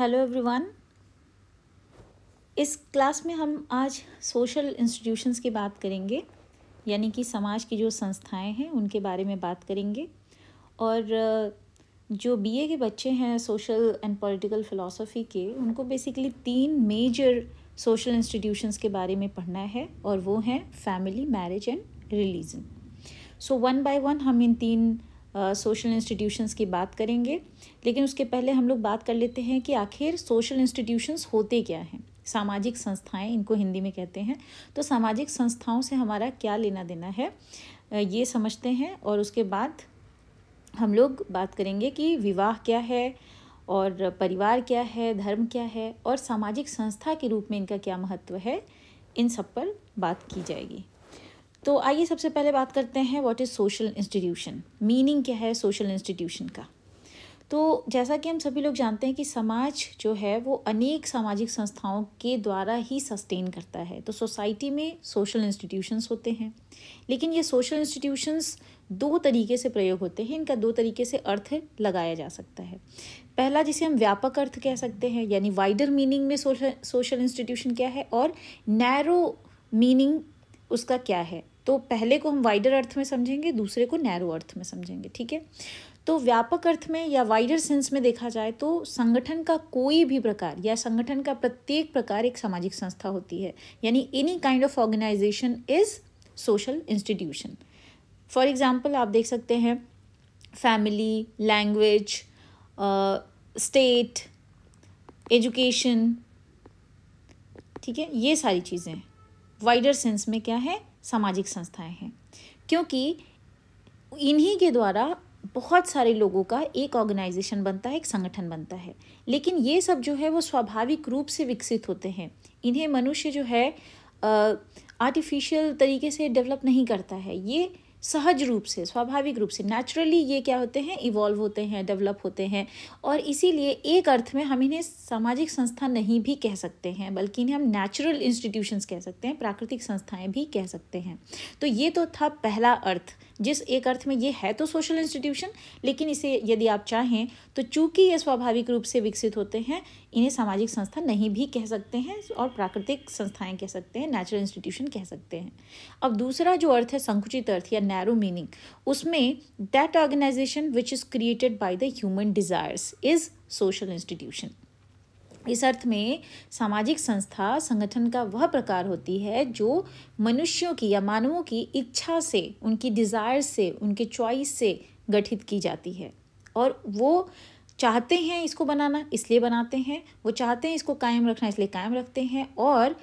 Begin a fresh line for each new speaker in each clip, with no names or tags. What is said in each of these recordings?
Hello everyone इस class में हम आज सोशल इंस्टीट्यूशंस की बात करेंगे यानी कि समाज की जो संस्थाएं हैं उनके बारे में बात करेंगे और जो बीए के बच्चे हैं सोशल एंड पॉलिटिकल फिलोसफी के उनको बेसिकली तीन मेजर सोशल इंस्टीट्यूशंस के बारे में पढ़ना है और वो हैं family marriage and religion so one by one हम इन तीन सोशल इंस्टीट्यूशंस की बात करेंगे लेकिन उसके पहले हम लोग बात कर लेते हैं कि आखिर सोशल इंस्टीट्यूशंस होते क्या हैं सामाजिक संस्थाएं इनको हिंदी में कहते हैं तो सामाजिक संस्थाओं से हमारा क्या लेना देना है ये समझते हैं और उसके बाद हम लोग बात करेंगे कि विवाह क्या है और परिवार क्या है धर्म क्या है और सामाजिक संस्था के रूप में इनका क्या महत्व है इन सब पर बात की जाएगी तो आइए सबसे पहले बात करते हैं what is social institution meaning क्या है सोशल इंस्टीट्यूशन का तो जैसा कि हम सभी लोग जानते हैं कि समाज जो है वो अनेक सामाजिक संस्थाओं के द्वारा ही सस्टेन करता है तो सोसाइटी में सोशल इंस्टीट्यूशंस होते हैं लेकिन ये सोशल इंस्टीट्यूशंस दो तरीके से प्रयोग होते हैं इनका दो तरीके से अर्थ लगाया जा सकता है पहला जिसे हम व्यापक अर्थ कह सकते हैं यानी वाइडर मीनिंग में सोशल सोशल इंस्टीट्यूशन क्या है और नैरो मीनिंग उसका क्या है तो पहले को हम वाइडर अर्थ में समझेंगे दूसरे को नैरो अर्थ में समझेंगे ठीक है तो व्यापक अर्थ में या वाइडर सेंस में देखा जाए तो संगठन का कोई भी प्रकार या संगठन का प्रत्येक प्रकार एक सामाजिक संस्था होती है यानी any kind of organisation is social institution for example आप देख सकते हैं फैमिली लैंग्वेज स्टेट एजुकेशन ठीक है ये सारी चीज़ें वाइडर सेंस में क्या है सामाजिक संस्थाएं हैं क्योंकि इन्हीं के द्वारा बहुत सारे लोगों का एक ऑर्गेनाइजेशन बनता है एक संगठन बनता है लेकिन ये सब जो है वो स्वाभाविक रूप से विकसित होते हैं इन्हें मनुष्य जो है आर्टिफिशियल तरीके से डेवलप नहीं करता है ये सहज रूप से स्वाभाविक रूप से नेचुरली ये क्या होते हैं इवॉल्व होते हैं डेवलप होते हैं और इसीलिए एक अर्थ में हम इन्हें सामाजिक संस्था नहीं भी कह सकते हैं बल्कि इन्हें हम नेचुरल इंस्टीट्यूशंस कह सकते हैं प्राकृतिक संस्थाएं भी कह सकते हैं तो ये तो था पहला अर्थ जिस एक अर्थ में ये है तो सोशल इंस्टीट्यूशन लेकिन इसे यदि आप चाहें तो चूंकि ये स्वाभाविक रूप से विकसित होते हैं इन्हें सामाजिक संस्था नहीं भी कह सकते हैं और प्राकृतिक संस्थाएं कह सकते हैं नेचुरल इंस्टीट्यूशन कह सकते हैं अब दूसरा जो अर्थ है संकुचित अर्थ या नैरो मीनिंग उसमें that organisation which is created by the human desires is social institution इस अर्थ में सामाजिक संस्था संगठन का वह प्रकार होती है जो मनुष्यों की या मानवों की इच्छा से उनकी डिज़ायर से उनके चॉइस से गठित की जाती है और वो चाहते हैं इसको बनाना इसलिए बनाते हैं वो चाहते हैं इसको कायम रखना इसलिए कायम रखते हैं और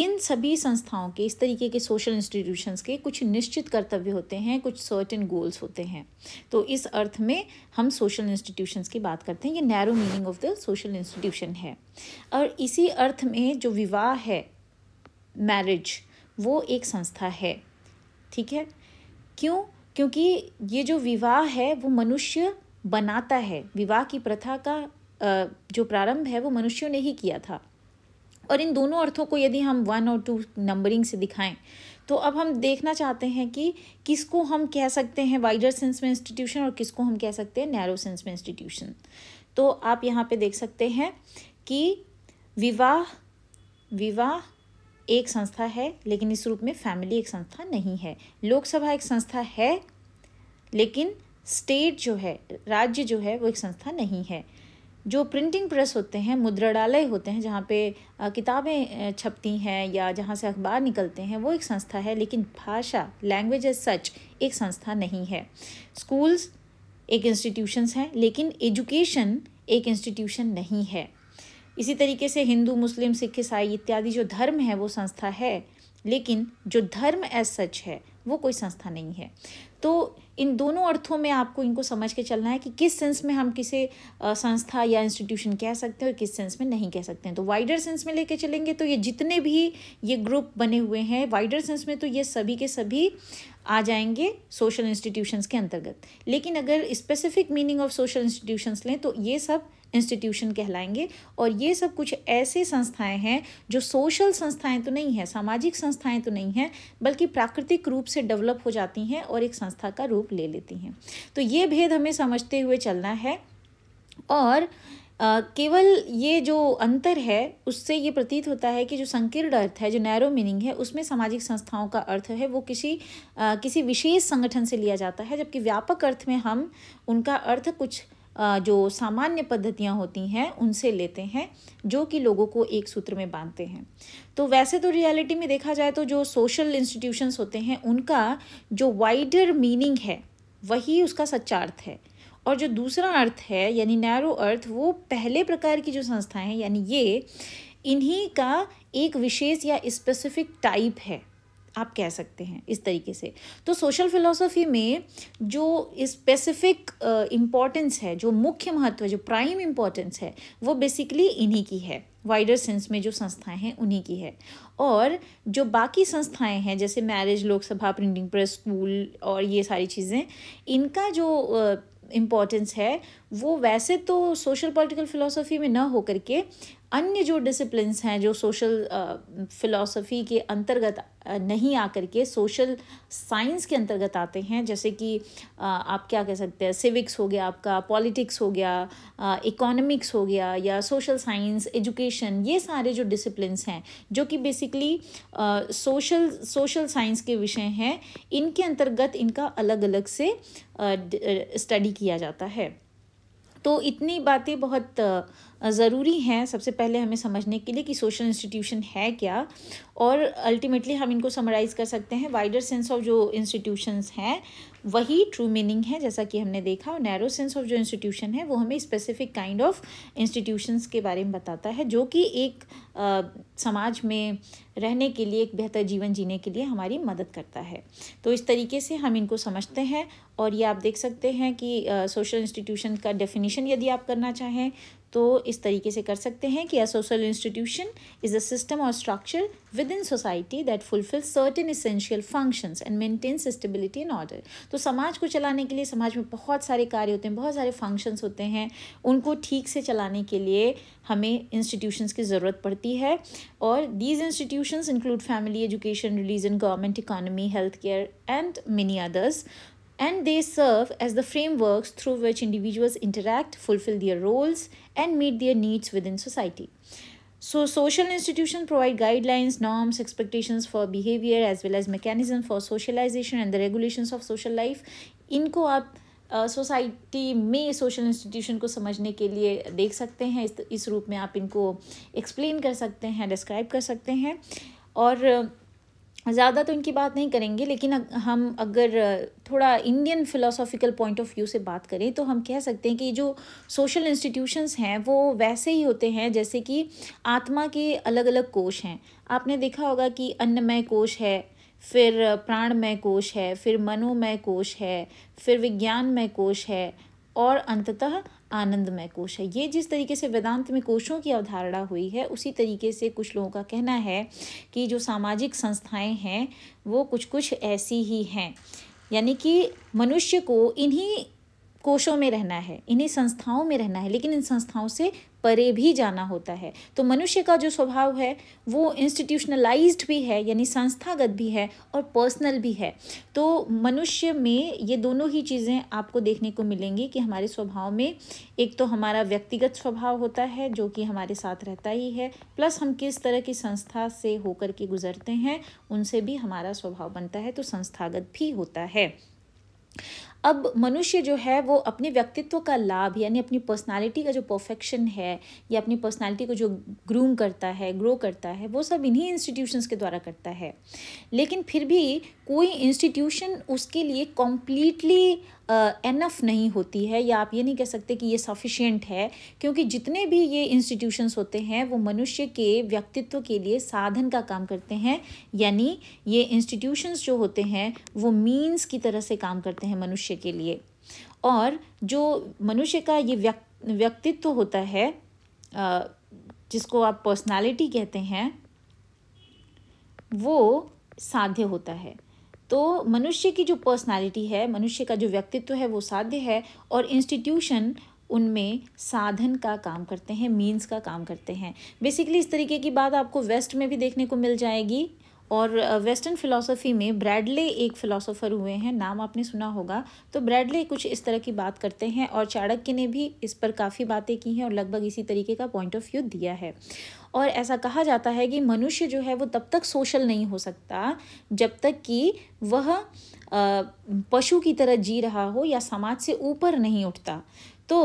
इन सभी संस्थाओं के इस तरीके के सोशल इंस्टीट्यूशंस के कुछ निश्चित कर्तव्य होते हैं कुछ सर्टेन गोल्स होते हैं तो इस अर्थ में हम सोशल इंस्टीट्यूशंस की बात करते हैं ये narrow meaning of the social institution है और इसी अर्थ में जो विवाह है मैरिज वो एक संस्था है ठीक है क्यों क्योंकि ये जो विवाह है वो मनुष्य बनाता है विवाह की प्रथा का जो प्रारंभ है वो मनुष्यों ने ही किया था और इन दोनों अर्थों को यदि हम वन और टू नंबरिंग से दिखाएं तो अब हम देखना चाहते हैं कि किसको हम कह सकते हैं वाइडर सेंस में इंस्टीट्यूशन और किसको हम कह सकते हैं नैरो सेंस में इंस्टीट्यूशन तो आप यहाँ पे देख सकते हैं कि विवाह विवाह एक संस्था है लेकिन इस रूप में फैमिली एक संस्था नहीं है लोकसभा एक संस्था है लेकिन स्टेट जो है राज्य जो है वो एक संस्था नहीं है जो प्रिंटिंग प्रेस होते हैं मुद्रणालय होते हैं जहाँ पे किताबें छपती हैं या जहाँ से अखबार निकलते हैं वो एक संस्था है लेकिन भाषा लैंग्वेज एज सच एक संस्था नहीं है स्कूल्स एक इंस्टीट्यूशंस हैं लेकिन एजुकेशन एक इंस्टीट्यूशन नहीं है इसी तरीके से हिंदू मुस्लिम सिख ईसाई इत्यादि जो धर्म है वो संस्था है लेकिन जो धर्म एज सच है वो कोई संस्था नहीं है तो इन दोनों अर्थों में आपको इनको समझ के चलना है कि किस सेंस में हम किसे संस्था या इंस्टीट्यूशन कह सकते हैं और किस सेंस में नहीं कह सकते हैं तो वाइडर सेंस में लेके चलेंगे तो ये जितने भी ये ग्रुप बने हुए हैं वाइडर सेंस में तो ये सभी के सभी आ जाएंगे सोशल इंस्टीट्यूशंस के अंतर्गत लेकिन अगर specific meaning of social institutions लें तो ये सब इंस्टीट्यूशन कहलाएंगे और ये सब कुछ ऐसे संस्थाएं हैं जो सोशल संस्थाएं तो नहीं हैं सामाजिक संस्थाएं तो नहीं हैं बल्कि प्राकृतिक रूप से डेवलप हो जाती हैं और एक संस्था का रूप रूप ले लेती हैं तो ये भेद हमें समझते हुए चलना है और केवल ये जो अंतर है उससे ये प्रतीत होता है कि जो संकीर्ण अर्थ है जो नैरो मीनिंग है उसमें सामाजिक संस्थाओं का अर्थ है वो किसी आ, किसी विशेष संगठन से लिया जाता है जबकि व्यापक अर्थ में हम उनका अर्थ कुछ जो सामान्य पद्धतियाँ होती हैं उनसे लेते हैं जो कि लोगों को एक सूत्र में बांधते हैं तो वैसे तो रियलिटी में देखा जाए तो जो सोशल इंस्टीट्यूशंस होते हैं उनका जो वाइडर मीनिंग है वही उसका सच्चा अर्थ है और जो दूसरा अर्थ है यानी नैरो अर्थ वो पहले प्रकार की जो संस्थाएं हैं यानी ये इन्हीं का एक विशेष या स्पेसिफिक टाइप है आप कह सकते हैं इस तरीके से तो सोशल फिलोसफी में जो स्पेसिफिक इम्पॉर्टेंस uh, है जो मुख्य महत्व है जो प्राइम इम्पॉर्टेंस है वो बेसिकली इन्हीं की है वाइडर सेंस में जो संस्थाएं हैं उन्हीं की है और जो बाकी संस्थाएं हैं जैसे marriage Lok Sabha printing press school और ये सारी चीज़ें इनका जो इम्पॉर्टेंस uh, है वो वैसे तो सोशल पॉलिटिकल फिलोसफी में ना होकर के अन्य जो डिसिप्लिन्स हैं जो सोशल फिलॉसफी के अंतर्गत नहीं आकर के सोशल साइंस के अंतर्गत आते हैं जैसे कि आप क्या कह सकते हैं सिविक्स हो गया आपका पॉलिटिक्स हो गया इकोनॉमिक्स हो गया या सोशल साइंस एजुकेशन ये सारे जो डिसिप्लिन हैं जो कि बेसिकली सोशल सोशल साइंस के विषय हैं इनके अंतर्गत इनका अलग अलग से स्टडी किया जाता है तो इतनी बातें बहुत ज़रूरी हैं सबसे पहले हमें समझने के लिए कि सोशल इंस्टीट्यूशन है क्या और अल्टीमेटली हम इनको समराइज़ कर सकते हैं वाइडर सेंस ऑफ जो इंस्टीट्यूशंस हैं वही ट्रू मीनिंग है जैसा कि हमने देखा और नैरो सेंस ऑफ जो इंस्टीट्यूशन है वो हमें स्पेसिफिक काइंड ऑफ इंस्टीट्यूशंस के बारे में बताता है जो कि एक आ, समाज में रहने के लिए एक बेहतर जीवन जीने के लिए हमारी मदद करता है तो इस तरीके से हम इनको समझते हैं और ये आप देख सकते हैं कि सोशल इंस्टीट्यूशन का डेफिनेशन यदि आप करना चाहें तो इस तरीके से कर सकते हैं कि a social institution is a system और structure within society that fulfil certain essential functions and maintain stability in order तो समाज को चलाने के लिए समाज में बहुत सारे कार्य होते हैं बहुत सारे फंक्शंस होते हैं उनको ठीक से चलाने के लिए हमें इंस्टीट्यूशंस की ज़रूरत पड़ती है और these institutions include family education religion government economy health care and many others and they serve as the frameworks through which individuals interact, fulfill their roles, and meet their needs within society. So, social institutions provide guidelines, norms, expectations for behavior, as well as mechanisms for socialization and the regulations of social life. इनको आप society में social institution को समझने के लिए देख सकते हैं is इस रूप में आप इनको एक्सप्लेन कर सकते हैं डिस्क्राइब कर सकते हैं और ज़्यादा तो इनकी बात नहीं करेंगे लेकिन हम अगर थोड़ा Indian philosophical point of view से बात करें तो हम कह सकते हैं कि जो सोशल इंस्टीट्यूशंस हैं वो वैसे ही होते हैं जैसे कि आत्मा के अलग अलग कोश हैं आपने देखा होगा कि अन्नमय कोश है फिर प्राणमय कोश है फिर मनोमय कोश है फिर विज्ञानमय कोश है और अंततः आनंदमय कोश है ये जिस तरीके से वेदांत में कोशों की अवधारणा हुई है उसी तरीके से कुछ लोगों का कहना है कि जो सामाजिक संस्थाएं हैं वो कुछ कुछ ऐसी ही हैं यानी कि मनुष्य को इन्हीं कोशों में रहना है इन्हीं संस्थाओं में रहना है लेकिन इन संस्थाओं से परे भी जाना होता है तो मनुष्य का जो स्वभाव है वो इंस्टीट्यूशनलाइज्ड भी है यानी संस्थागत भी है और पर्सनल भी है तो मनुष्य में ये दोनों ही चीज़ें आपको देखने को मिलेंगी कि हमारे स्वभाव में एक तो हमारा व्यक्तिगत स्वभाव होता है जो कि हमारे साथ रहता ही है प्लस हम किस तरह की संस्था से होकर के गुजरते हैं उनसे भी हमारा स्वभाव बनता है तो संस्थागत भी होता है अब मनुष्य जो है वो अपने व्यक्तित्व का लाभ यानी अपनी पर्सनालिटी का जो परफेक्शन है या अपनी पर्सनालिटी को जो ग्रूम करता है ग्रो करता है वो सब इन्हीं इंस्टीट्यूशंस के द्वारा करता है लेकिन फिर भी कोई इंस्टीट्यूशन उसके लिए कॉम्प्लीटली एनफ नहीं होती है या आप ये नहीं कह सकते कि ये सफिशियंट है क्योंकि जितने भी ये इंस्टीट्यूशंस होते हैं वो मनुष्य के व्यक्तित्व के लिए साधन का काम करते हैं यानी ये इंस्टीट्यूशंस जो होते हैं वो मीन्स की तरह से काम करते हैं मनुष्य के लिए और जो मनुष्य का ये व्यक् व्यक्तित्व होता है जिसको आप पर्सनालिटी कहते हैं वो साध्य होता है तो मनुष्य की जो पर्सनालिटी है मनुष्य का जो व्यक्तित्व है वो साध्य है और इंस्टीट्यूशन उनमें साधन का काम करते हैं मीन्स का काम करते हैं बेसिकली इस तरीके की बात आपको वेस्ट में भी देखने को मिल जाएगी और वेस्टर्न फिलोसफी में ब्रैडले एक फिलोसोफर हुए हैं नाम आपने सुना होगा तो ब्रैडले कुछ इस तरह की बात करते हैं और चाणक्य ने भी इस पर काफ़ी बातें की हैं और लगभग इसी तरीके का पॉइंट ऑफ व्यू दिया है और ऐसा कहा जाता है कि मनुष्य जो है वो तब तक सोशल नहीं हो सकता जब तक कि वह पशु की तरह जी रहा हो या समाज से ऊपर नहीं उठता तो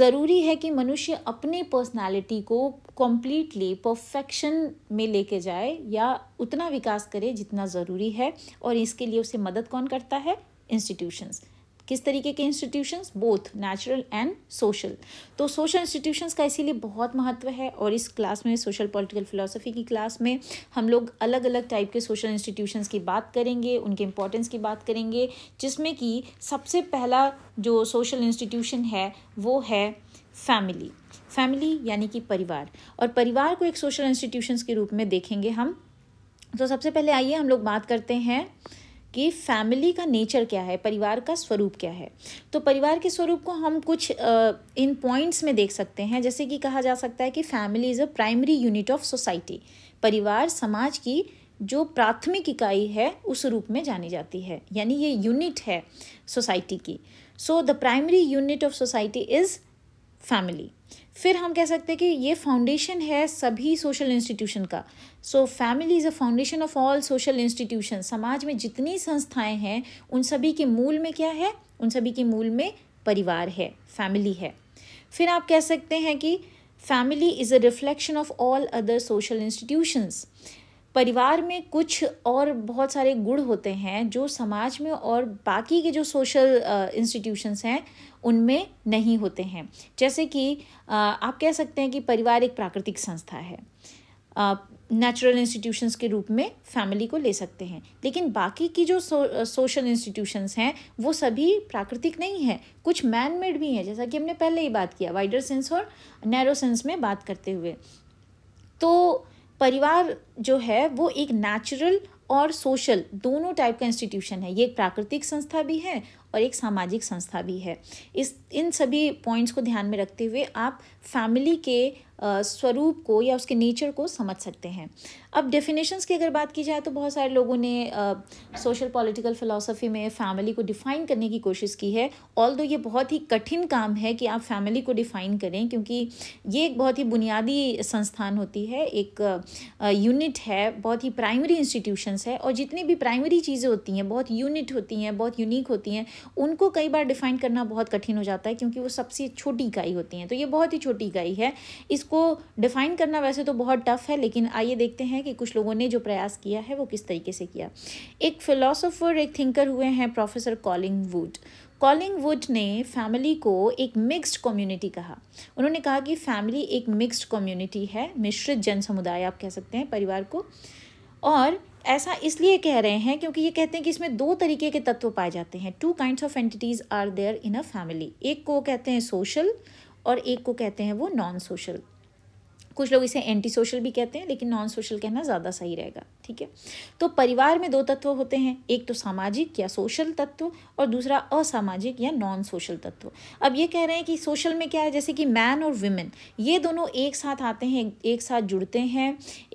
ज़रूरी है कि मनुष्य अपने पर्सनालिटी को कम्प्लीटली परफेक्शन में लेके जाए या उतना विकास करे जितना ज़रूरी है और इसके लिए उसे मदद कौन करता है इंस्टीट्यूशंस किस तरीके के institutions both natural and social तो सोशल इंस्टीट्यूशंस का इसीलिए बहुत महत्व है और इस क्लास में सोशल पॉलिटिकल फिलोसफी की क्लास में हम लोग अलग अलग टाइप के सोशल इंस्टीट्यूशंस की बात करेंगे उनके इंपॉर्टेंस की बात करेंगे जिसमें कि सबसे पहला जो सोशल इंस्टीट्यूशन है वो है फैमिली फैमिली यानी कि परिवार और परिवार को एक सोशल इंस्टीट्यूशंस के रूप में देखेंगे हम तो सबसे पहले आइए हम लोग बात करते हैं कि फैमिली का नेचर क्या है परिवार का स्वरूप क्या है तो परिवार के स्वरूप को हम कुछ इन पॉइंट्स में देख सकते हैं जैसे कि कहा जा सकता है कि family is a primary unit of society परिवार समाज की जो प्राथमिक इकाई है उस रूप में जानी जाती है यानी ये यूनिट है सोसाइटी की so the primary unit of society is family फिर हम कह सकते हैं कि ये फाउंडेशन है सभी सोशल इंस्टीट्यूशन का so family is a foundation of all social institution समाज में जितनी संस्थाएं हैं उन सभी के मूल में क्या है उन सभी के मूल में परिवार है फैमिली है फिर आप कह सकते हैं कि family is a reflection of all other social institutions परिवार में कुछ और बहुत सारे गुण होते हैं जो समाज में और बाकी के जो सोशल इंस्टीट्यूशंस हैं उनमें नहीं होते हैं जैसे कि आप कह सकते हैं कि परिवार एक प्राकृतिक संस्था है नेचुरल इंस्टीट्यूशंस के रूप में फैमिली को ले सकते हैं लेकिन बाकी की जो सो, सोशल इंस्टीट्यूशंस हैं वो सभी प्राकृतिक नहीं है कुछ मैन मेड भी हैं जैसा कि हमने पहले ही बात किया वाइडर सेंस और नैरो सेंस में बात करते हुए तो परिवार जो है वो एक नेचुरल और सोशल दोनों टाइप का इंस्टीट्यूशन है ये एक प्राकृतिक संस्था भी है और एक सामाजिक संस्था भी है इस इन सभी पॉइंट्स को ध्यान में रखते हुए आप फैमिली के स्वरूप को या उसके नेचर को समझ सकते हैं अब डेफिनेशंस की अगर बात की जाए तो बहुत सारे लोगों ने सोशल पॉलिटिकल फ़िलासफ़ी में फैमिली को डिफ़ाइन करने की कोशिश की है ऑल दो ये बहुत ही कठिन काम है कि आप फैमिली को डिफ़ाइन करें क्योंकि ये एक बहुत ही बुनियादी संस्थान होती है एक यूनिट है बहुत ही प्राइमरी इंस्टीट्यूशंस है और जितनी भी प्राइमरी चीज़ें होती हैं बहुत यूनिट होती हैं बहुत यूनिक होती हैं उनको कई बार डिफ़ाइन करना बहुत कठिन हो जाता है क्योंकि वो सबसे छोटी इकाई होती हैं तो ये बहुत ही छोटी इकाई है इस उसको डिफ़ाइन करना वैसे तो बहुत टफ है लेकिन आइए देखते हैं कि कुछ लोगों ने जो प्रयास किया है वो किस तरीके से किया एक फिलोसोफर एक थिंकर हुए हैं प्रोफेसर कॉलिंग वुड कॉलिंगवुड ने फैमिली को एक मिक्स्ड कम्युनिटी कहा उन्होंने कहा कि फैमिली एक मिक्स्ड कम्युनिटी है मिश्रित जन समुदाय आप कह सकते हैं परिवार को और ऐसा इसलिए कह रहे हैं क्योंकि ये कहते हैं कि इसमें दो तरीके के तत्व पाए जाते हैं two kind of entities are there in a family एक को कहते हैं सोशल और एक को कहते हैं वो नॉन सोशल कुछ लोग इसे एंटी सोशल भी कहते हैं लेकिन नॉन सोशल कहना ज़्यादा सही रहेगा ठीक है तो परिवार में दो तत्व होते हैं एक तो सामाजिक या सोशल तत्व और दूसरा असामाजिक या नॉन सोशल तत्व अब ये कह रहे हैं कि सोशल में क्या है जैसे कि मैन और वुमेन ये दोनों एक साथ आते हैं एक साथ जुड़ते हैं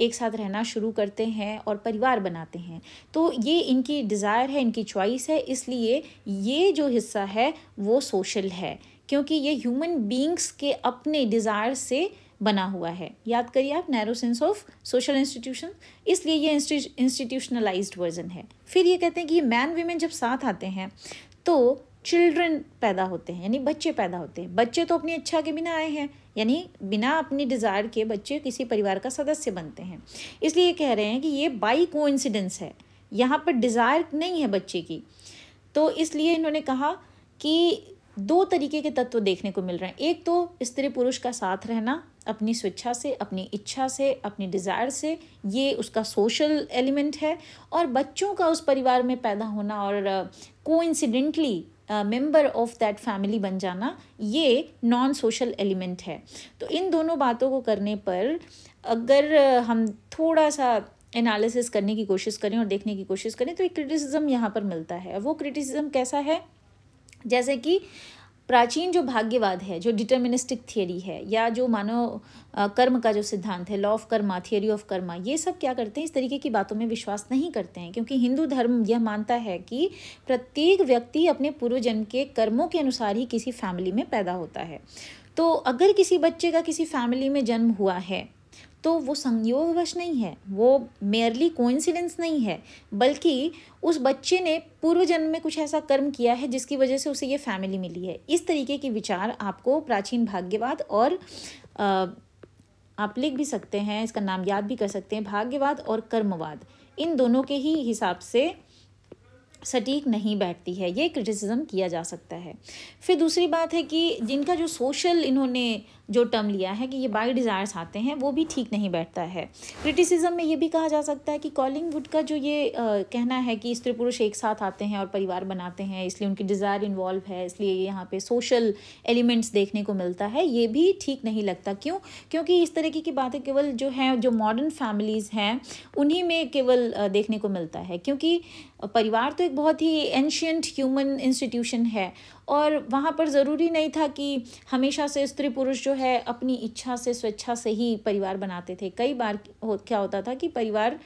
एक साथ रहना शुरू करते हैं और परिवार बनाते हैं तो ये इनकी डिज़ायर है इनकी चॉइस है इसलिए ये जो हिस्सा है वो सोशल है क्योंकि ये ह्यूमन बींग्स के अपने डिज़ायर से बना हुआ है याद करिए आप narrow sense of social institution इसलिए ये इंस्टीट्यूशनलाइज्ड वर्जन है फिर ये कहते हैं कि मैन वीमेन जब साथ आते हैं तो चिल्ड्रन पैदा होते हैं यानी बच्चे पैदा होते हैं बच्चे तो अपनी इच्छा के बिना आए हैं यानी बिना अपनी डिज़ायर के बच्चे किसी परिवार का सदस्य बनते हैं इसलिए ये कह रहे हैं कि ये बाई को है यहाँ पर डिज़ायर नहीं है बच्चे की तो इसलिए इन्होंने कहा कि दो तरीके के तत्व देखने को मिल रहे हैं एक तो स्त्री पुरुष का साथ रहना अपनी स्वेच्छा से अपनी इच्छा से अपनी डिज़ायर से ये उसका सोशल एलिमेंट है और बच्चों का उस परिवार में पैदा होना और को incidentally member of that family बन जाना ये नॉन सोशल एलिमेंट है तो इन दोनों बातों को करने पर अगर हम थोड़ा सा एनालिसिस करने की कोशिश करें और देखने की कोशिश करें तो एक क्रिटिसिज्म यहाँ पर मिलता है वो क्रिटिसिज्म कैसा है जैसे कि प्राचीन जो भाग्यवाद है जो डिटर्मिनिस्टिक थियरी है या जो मानो कर्म का जो सिद्धांत है law of karma theory of karma ये सब क्या करते हैं इस तरीके की बातों में विश्वास नहीं करते हैं क्योंकि हिंदू धर्म यह मानता है कि प्रत्येक व्यक्ति अपने पूर्वजन्म के कर्मों के अनुसार ही किसी फैमिली में पैदा होता है तो अगर किसी बच्चे का किसी फैमिली में जन्म हुआ है तो वो संयोगवश नहीं है वो मेयरली कोइंसिडेंस नहीं है बल्कि उस बच्चे ने पूर्व जन्म में कुछ ऐसा कर्म किया है जिसकी वजह से उसे ये फैमिली मिली है इस तरीके की विचार आपको प्राचीन भाग्यवाद और आ, आप लिख भी सकते हैं इसका नाम याद भी कर सकते हैं भाग्यवाद और कर्मवाद इन दोनों के ही हिसाब से सटीक नहीं बैठती है ये क्रिटिसिज्म किया जा सकता है फिर दूसरी बात है कि जिनका जो सोशल इन्होंने जो टर्म लिया है कि ये बाई डिज़ायर्स आते हैं वो भी ठीक नहीं बैठता है क्रिटिसिज्म में ये भी कहा जा सकता है कि कॉलिंग वुड का जो ये आ, कहना है कि स्त्री पुरुष एक साथ आते हैं और परिवार बनाते हैं इसलिए उनकी डिज़ायर इन्वॉल्व है इसलिए यहाँ पे सोशल एलिमेंट्स देखने को मिलता है ये भी ठीक नहीं लगता क्यों क्योंकि इस तरीके की बातें केवल जो हैं जो मॉडर्न फैमिलीज़ हैं उन्हीं में केवल देखने को मिलता है क्योंकि परिवार तो एक बहुत ही एंशियंट ह्यूमन इंस्टीट्यूशन है और वहाँ पर ज़रूरी नहीं था कि हमेशा से स्त्री पुरुष जो है अपनी इच्छा से स्वेच्छा से ही परिवार बनाते थे कई बार हो क्या होता था कि परिवार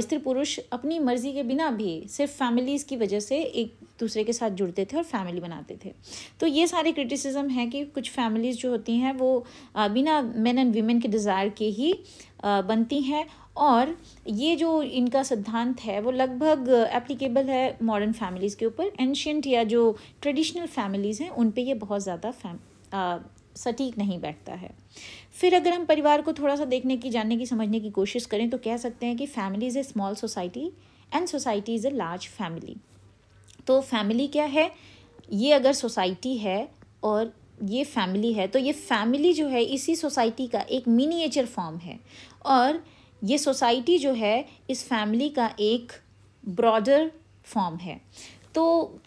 स्त्री पुरुष अपनी मर्ज़ी के बिना भी सिर्फ फैमिलीज़ की वजह से एक दूसरे के साथ जुड़ते थे और फैमिली बनाते थे तो ये सारे क्रिटिसिज्म हैं कि कुछ फैमिलीज़ जो होती हैं वो बिना मेन एंड वीमेन के डिज़ायर के ही बनती हैं और ये जो इनका सिद्धांत है वो लगभग एप्लीकेबल है मॉडर्न फैमिलीज़ के ऊपर एंशियंट या जो ट्रेडिशनल फैमिलीज़ हैं उन पे ये बहुत ज़्यादा सटीक नहीं बैठता है फिर अगर हम परिवार को थोड़ा सा देखने की जानने की समझने की कोशिश करें तो कह सकते हैं कि family is a small society and society is a large family तो फैमिली क्या है ये अगर सोसाइटी है और ये फैमिली है तो ये फैमिली जो है इसी सोसाइटी का एक मिनिएचर फॉर्म है और ये सोसाइटी जो है इस फैमिली का एक ब्रॉडर फॉर्म है तो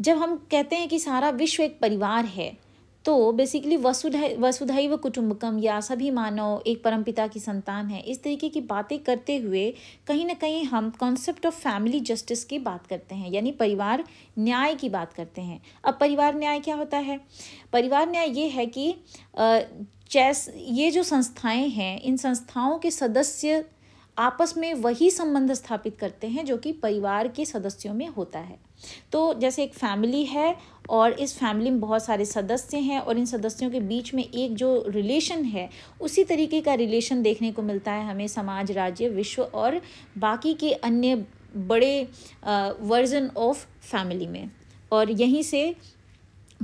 जब हम कहते हैं कि सारा विश्व एक परिवार है तो बेसिकली वसुधा वसुधैव कुटुंबकम या सभी मानव एक परमपिता की संतान है इस तरीके की बातें करते हुए कहीं ना कहीं हम कॉन्सेप्ट ऑफ फैमिली जस्टिस की बात करते हैं यानी परिवार न्याय की बात करते हैं अब परिवार न्याय क्या होता है परिवार न्याय ये है कि चैस ये जो संस्थाएं हैं इन संस्थाओं के सदस्य आपस में वही संबंध स्थापित करते हैं जो कि परिवार के सदस्यों में होता है तो जैसे एक फैमिली है और इस फैमिली में बहुत सारे सदस्य हैं और इन सदस्यों के बीच में एक जो रिलेशन है उसी तरीके का रिलेशन देखने को मिलता है हमें समाज राज्य विश्व और बाकी के अन्य बड़े वर्जन ऑफ फैमिली में और यहीं से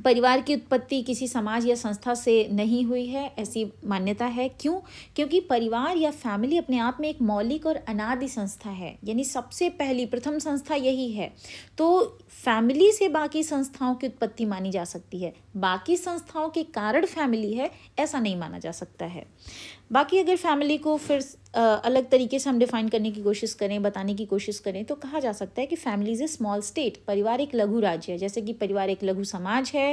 परिवार की उत्पत्ति किसी समाज या संस्था से नहीं हुई है ऐसी मान्यता है क्यों क्योंकि परिवार या फैमिली अपने आप में एक मौलिक और अनादि संस्था है यानी सबसे पहली प्रथम संस्था यही है तो फैमिली से बाकी संस्थाओं की उत्पत्ति मानी जा सकती है बाकी संस्थाओं के कारण फैमिली है ऐसा नहीं माना जा सकता है बाकी अगर फैमिली को फिर अलग तरीके से हम डिफाइन करने की कोशिश करें बताने की कोशिश करें तो कहा जा सकता है कि family is a small state परिवार एक लघु राज्य है जैसे कि परिवार एक लघु समाज है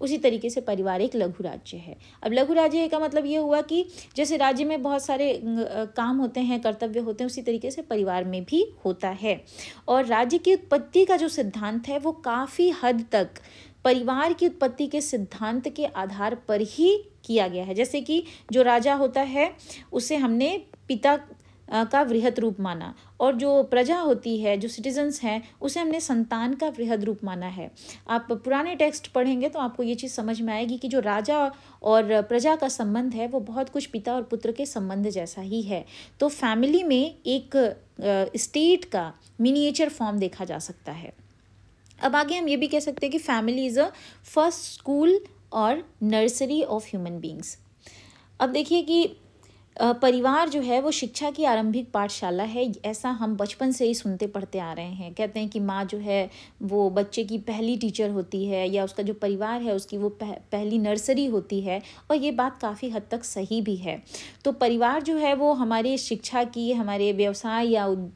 उसी तरीके से परिवार एक लघु राज्य है अब लघु राज्य का मतलब ये हुआ कि जैसे राज्य में बहुत सारे काम होते हैं कर्तव्य होते हैं उसी तरीके से परिवार में भी होता है और राज्य की उत्पत्ति का जो सिद्धांत है वो काफ़ी हद तक परिवार की उत्पत्ति के सिद्धांत के आधार पर ही किया गया है जैसे कि जो राजा होता है उसे हमने पिता का वृहद रूप माना और जो प्रजा होती है जो सिटीजन्स हैं उसे हमने संतान का वृहद रूप माना है आप पुराने टेक्स्ट पढ़ेंगे तो आपको ये चीज़ समझ में आएगी कि जो राजा और प्रजा का संबंध है वो बहुत कुछ पिता और पुत्र के संबंध जैसा ही है तो फैमिली में एक स्टेट का मिनिएचर फॉर्म देखा जा सकता है अब आगे हम ये भी कह सकते हैं कि family is a first school और नर्सरी ऑफ ह्यूमन बींग्स अब देखिए कि परिवार जो है वो शिक्षा की आरंभिक पाठशाला है ऐसा हम बचपन से ही सुनते पढ़ते आ रहे हैं कहते हैं कि माँ जो है वो बच्चे की पहली टीचर होती है या उसका जो परिवार है उसकी वो पह, पहली नर्सरी होती है और ये बात काफ़ी हद तक सही भी है तो परिवार जो है वो हमारे शिक्षा की हमारे व्यवसाय या उद,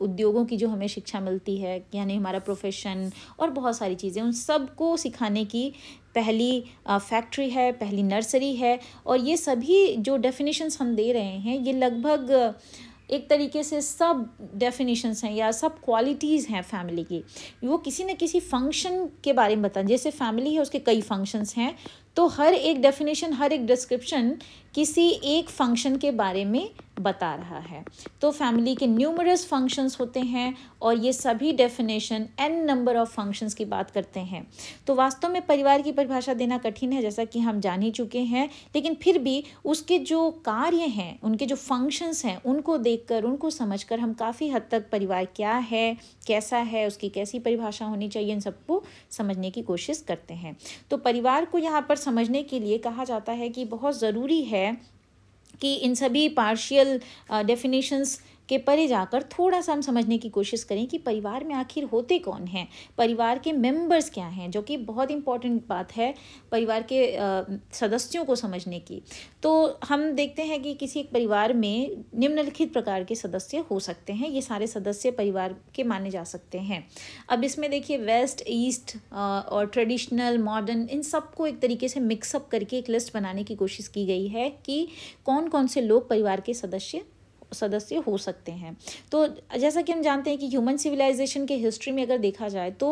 उद्योगों की जो हमें शिक्षा मिलती है यानी हमारा प्रोफेशन और बहुत सारी चीज़ें उन सबको सिखाने की पहली फैक्ट्री है पहली नर्सरी है और ये सभी जो डेफिनेशंस हम दे रहे हैं ये लगभग एक तरीके से सब डेफिनेशंस हैं या सब क्वालिटीज़ हैं फैमिली की वो किसी न किसी फंक्शन के बारे में बताएं जैसे फैमिली है उसके कई फंक्शंस हैं तो हर एक डेफिनेशन हर एक डिस्क्रिप्शन किसी एक फंक्शन के बारे में बता रहा है तो फैमिली के न्यूमरस फंक्शंस होते हैं और ये सभी definition an number of functions की बात करते हैं तो वास्तव में परिवार की परिभाषा देना कठिन है जैसा कि हम जान ही चुके हैं लेकिन फिर भी उसके जो कार्य हैं उनके जो फंक्शंस हैं उनको देखकर उनको समझकर हम काफ़ी हद तक परिवार क्या है कैसा है उसकी कैसी परिभाषा होनी चाहिए इन सबको समझने की कोशिश करते हैं तो परिवार को यहाँ पर समझने के लिए कहा जाता है कि बहुत ज़रूरी है है कि इन सभी पार्शियल डेफिनेशंस uh, के परे जाकर थोड़ा सा हम समझने की कोशिश करें कि परिवार में आखिर होते कौन हैं परिवार के मेंबर्स क्या हैं जो कि बहुत इंपॉर्टेंट बात है परिवार के सदस्यों को समझने की तो हम देखते हैं कि किसी एक परिवार में निम्नलिखित प्रकार के सदस्य हो सकते हैं ये सारे सदस्य परिवार के माने जा सकते हैं अब इसमें देखिए वेस्ट ईस्ट और ट्रेडिशनल मॉडर्न इन सबको एक तरीके से मिक्सअप करके एक लिस्ट बनाने की कोशिश की गई है कि कौन कौन से लोग परिवार के सदस्य सदस्य हो सकते हैं तो जैसा कि हम जानते हैं कि ह्यूमन सिविलाइजेशन के हिस्ट्री में अगर देखा जाए तो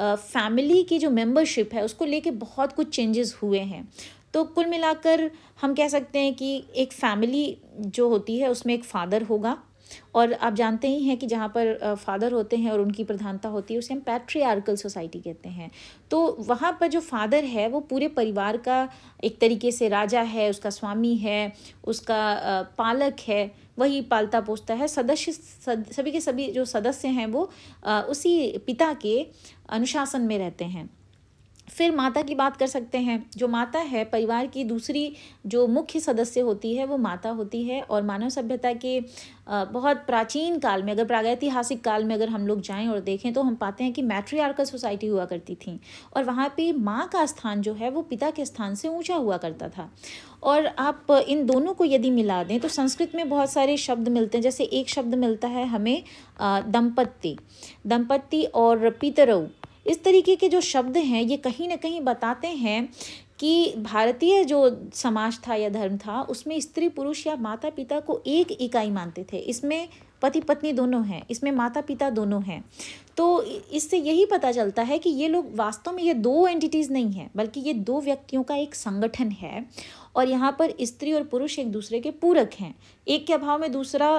फैमिली की जो मेंबरशिप है उसको लेके बहुत कुछ चेंजेस हुए हैं तो कुल मिलाकर हम कह सकते हैं कि एक फैमिली जो होती है उसमें एक फादर होगा और आप जानते ही हैं कि जहाँ पर फादर होते हैं और उनकी प्रधानता होती है उसे हम पैट्रियार्कल सोसाइटी कहते हैं तो वहाँ पर जो फादर है वो पूरे परिवार का एक तरीके से राजा है उसका स्वामी है उसका पालक है वही पालता पोसता है सदस्य सद, सभी के सभी जो सदस्य हैं वो उसी पिता के अनुशासन में रहते हैं फिर माता की बात कर सकते हैं जो माता है परिवार की दूसरी जो मुख्य सदस्य होती है वो माता होती है और मानव सभ्यता के बहुत प्राचीन काल में अगर प्रागैतिहासिक काल में अगर हम लोग जाएं और देखें तो हम पाते हैं कि मैट्रियार्कल सोसाइटी हुआ करती थी और वहाँ पे माँ का स्थान जो है वो पिता के स्थान से ऊँचा हुआ करता था और आप इन दोनों को यदि मिला दें तो संस्कृत में बहुत सारे शब्द मिलते हैं जैसे एक शब्द मिलता है हमें दंपत्ति दंपत्ति और पितरऊ इस तरीके के जो शब्द हैं ये कहीं ना कहीं बताते हैं कि भारतीय जो समाज था या धर्म था उसमें स्त्री पुरुष या माता पिता को एक इकाई मानते थे इसमें पति पत्नी दोनों हैं इसमें माता पिता दोनों हैं तो इससे यही पता चलता है कि ये लोग वास्तव में ये दो एंटिटीज़ नहीं हैं बल्कि ये दो व्यक्तियों का एक संगठन है और यहाँ पर स्त्री और पुरुष एक दूसरे के पूरक हैं एक के अभाव में दूसरा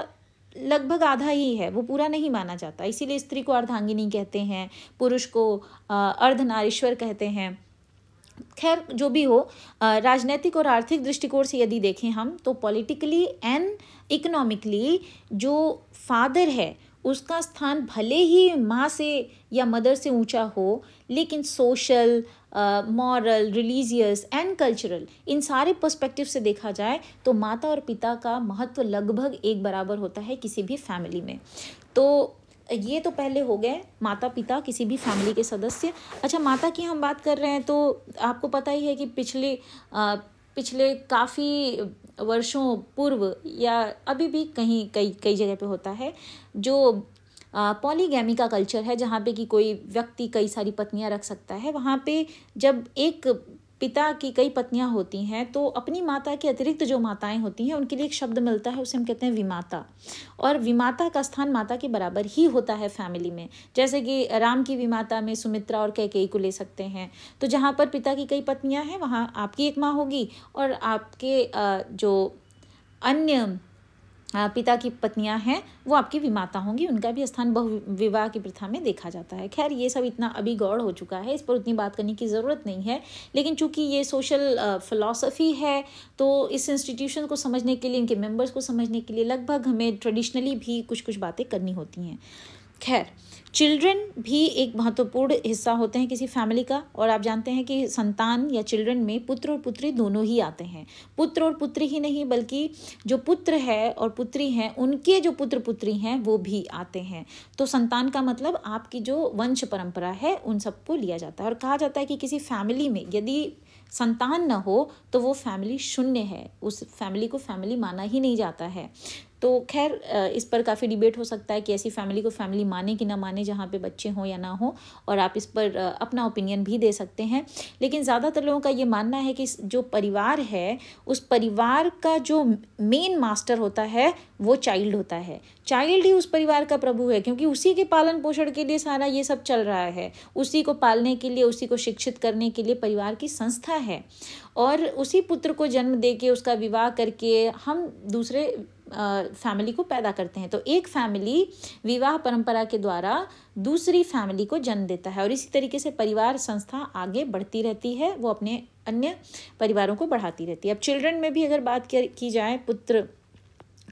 लगभग आधा ही है वो पूरा नहीं माना जाता इसीलिए स्त्री को अर्धांगिनी कहते हैं पुरुष को अर्धनारीश्वर कहते हैं खैर जो भी हो राजनैतिक और आर्थिक दृष्टिकोण से यदि देखें हम तो पॉलिटिकली एंड इकोनॉमिकली जो फादर है उसका स्थान भले ही माँ से या मदर से ऊंचा हो लेकिन social moral religious and cultural इन सारे पर्सपेक्टिव से देखा जाए तो माता और पिता का महत्व लगभग एक बराबर होता है किसी भी फैमिली में तो ये तो पहले हो गए माता पिता किसी भी फैमिली के सदस्य अच्छा माता की हम बात कर रहे हैं तो आपको पता ही है कि पिछले आ, पिछले काफ़ी वर्षों पूर्व या अभी भी कहीं कई कई जगह पे होता है जो पॉलीगैमी का कल्चर है जहाँ पे कि कोई व्यक्ति कई सारी पत्नियाँ रख सकता है वहाँ पे जब एक पिता की कई पत्नियाँ होती हैं तो अपनी माता के अतिरिक्त जो माताएं होती हैं उनके लिए एक शब्द मिलता है उसे हम कहते हैं विमाता और विमाता का स्थान माता के बराबर ही होता है फैमिली में जैसे कि राम की विमाता में सुमित्रा और कैकेयी को ले सकते हैं तो जहाँ पर पिता की कई पत्नियाँ हैं वहाँ आपकी एक माँ होगी और आपके जो अन्य पिता की पत्नियां हैं वो आपकी विमाता होंगी उनका भी स्थान बहु विवाह की प्रथा में देखा जाता है खैर ये सब इतना अभी गौड़ हो चुका है इस पर उतनी बात करने की ज़रूरत नहीं है लेकिन चूंकि ये सोशल फ़िलासफ़ी है तो इस इंस्टीट्यूशन को समझने के लिए इनके मेम्बर्स को समझने के लिए लगभग हमें ट्रेडिशनली भी कुछ कुछ बातें करनी होती हैं खैर चिल्ड्रन भी एक महत्वपूर्ण हिस्सा होते हैं किसी फैमिली का और आप जानते हैं कि संतान या चिल्ड्रन में पुत्र और पुत्री दोनों ही आते हैं पुत्र और पुत्री ही नहीं बल्कि जो पुत्र है और पुत्री हैं उनके जो पुत्र पुत्री हैं वो भी आते हैं तो संतान का मतलब आपकी जो वंश परंपरा है उन सबको लिया जाता है और कहा जाता है कि किसी फैमिली में यदि संतान न हो तो वो फैमिली शून्य है उस फैमिली को फैमिली माना ही नहीं जाता है तो खैर इस पर काफ़ी डिबेट हो सकता है कि ऐसी फैमिली को फैमिली माने कि ना माने जहाँ पे बच्चे हों या ना हो और आप इस पर अपना ओपिनियन भी दे सकते हैं लेकिन ज़्यादातर लोगों का ये मानना है कि जो परिवार है उस परिवार का जो मेन मास्टर होता है वो चाइल्ड होता है चाइल्ड ही उस परिवार का प्रभु है क्योंकि उसी के पालन पोषण के लिए सारा ये सब चल रहा है उसी को पालने के लिए उसी को शिक्षित करने के लिए परिवार की संस्था है और उसी पुत्र को जन्म दे के उसका विवाह करके हम दूसरे फैमिली को पैदा करते हैं तो एक फैमिली विवाह परंपरा के द्वारा दूसरी फैमिली को जन्म देता है और इसी तरीके से परिवार संस्था आगे बढ़ती रहती है वो अपने अन्य परिवारों को बढ़ाती रहती है अब चिल्ड्रन में भी अगर बात की जाए पुत्र